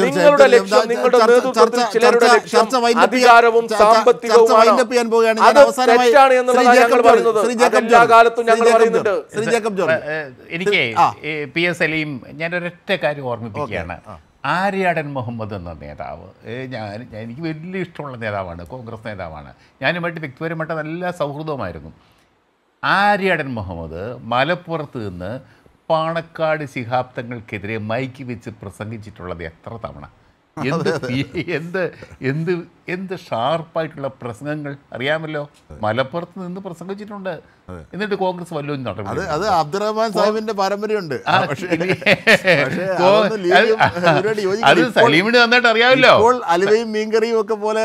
നിങ്ങളുടെ ലക്ഷ്യം നിങ്ങളുടെ നേതൃത്വത്തിൽ ചിലരുടെ ലക്ഷ്യം അധികാരവും സാമ്പത്തികവുമാണ് അത് തെറ്റാണ് എന്നുള്ളത് ഞങ്ങൾ പറയുന്നത് എല്ലാ കാലത്തും ഞങ്ങൾ പറയുന്നുണ്ട് എനിക്ക് പി എസ് ഞാൻ ഞാനൊരൊറ്റ കാര്യം ഓർമ്മിപ്പിക്കുകയാണ് ആര്യാടൻ മുഹമ്മദ് എന്ന നേതാവ് ഞാൻ എനിക്ക് വലിയ ഇഷ്ടമുള്ള നേതാവാണ് കോൺഗ്രസ് നേതാവാണ് ഞാനുമായിട്ട് വ്യക്തിപരമായിട്ട് നല്ല സൗഹൃദവുമായിരുന്നു ആര്യാടൻ മുഹമ്മദ് മലപ്പുറത്ത് നിന്ന് പാണക്കാട് ശിഹാബ്ദങ്ങൾക്കെതിരെ മൈക്ക് വെച്ച് പ്രസംഗിച്ചിട്ടുള്ളത് എത്ര തവണ എന്ത് എന്ത് എന്ത് എന്ത് ഷാർപ്പായിട്ടുള്ള പ്രസംഗങ്ങൾ അറിയാമല്ലോ മലപ്പുറത്ത് നിന്ന് പ്രസംഗിച്ചിട്ടുണ്ട് എന്നിട്ട് കോൺഗ്രസ് വല്ലതും നടക്കും അത് അബ്ദുറഹ്മാൻ സാഹിബിന്റെ പാരമ്പര്യമുണ്ട് അത് സലീമിന് നന്നായിട്ട് അറിയാമല്ലോ അലുവയും മീൻകറിയും ഒക്കെ പോലെ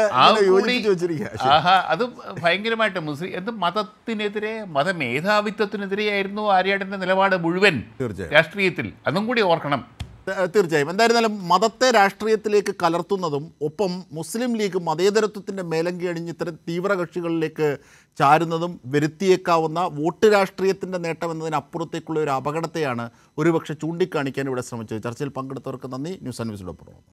അത് ഭയങ്കരമായിട്ട് മുസ്ലിം എന്ത് മതത്തിനെതിരെ ആയിരുന്നു ആര്യാടന്റെ നിലപാട് മുഴുവൻ രാഷ്ട്രീയത്തിൽ അതും കൂടി ഓർക്കണം തീർച്ചയായും എന്തായിരുന്നാലും മതത്തെ രാഷ്ട്രീയത്തിലേക്ക് കലർത്തുന്നതും ഒപ്പം മുസ്ലിം ലീഗ് മതേതരത്വത്തിൻ്റെ മേലങ്കി അണിഞ്ഞ് ഇത്തരം തീവ്രകക്ഷികളിലേക്ക് ചാരുന്നതും വരുത്തിയേക്കാവുന്ന വോട്ട് രാഷ്ട്രീയത്തിൻ്റെ നേട്ടം എന്നതിനപ്പുറത്തേക്കുള്ള ഒരു അപകടത്തെയാണ് ഒരുപക്ഷെ ചൂണ്ടിക്കാണിക്കാൻ ഇവിടെ ശ്രമിച്ചത് ചർച്ചയിൽ പങ്കെടുത്തവർക്ക് നന്ദി ന്യൂസ് സർവീസിലൊപ്പം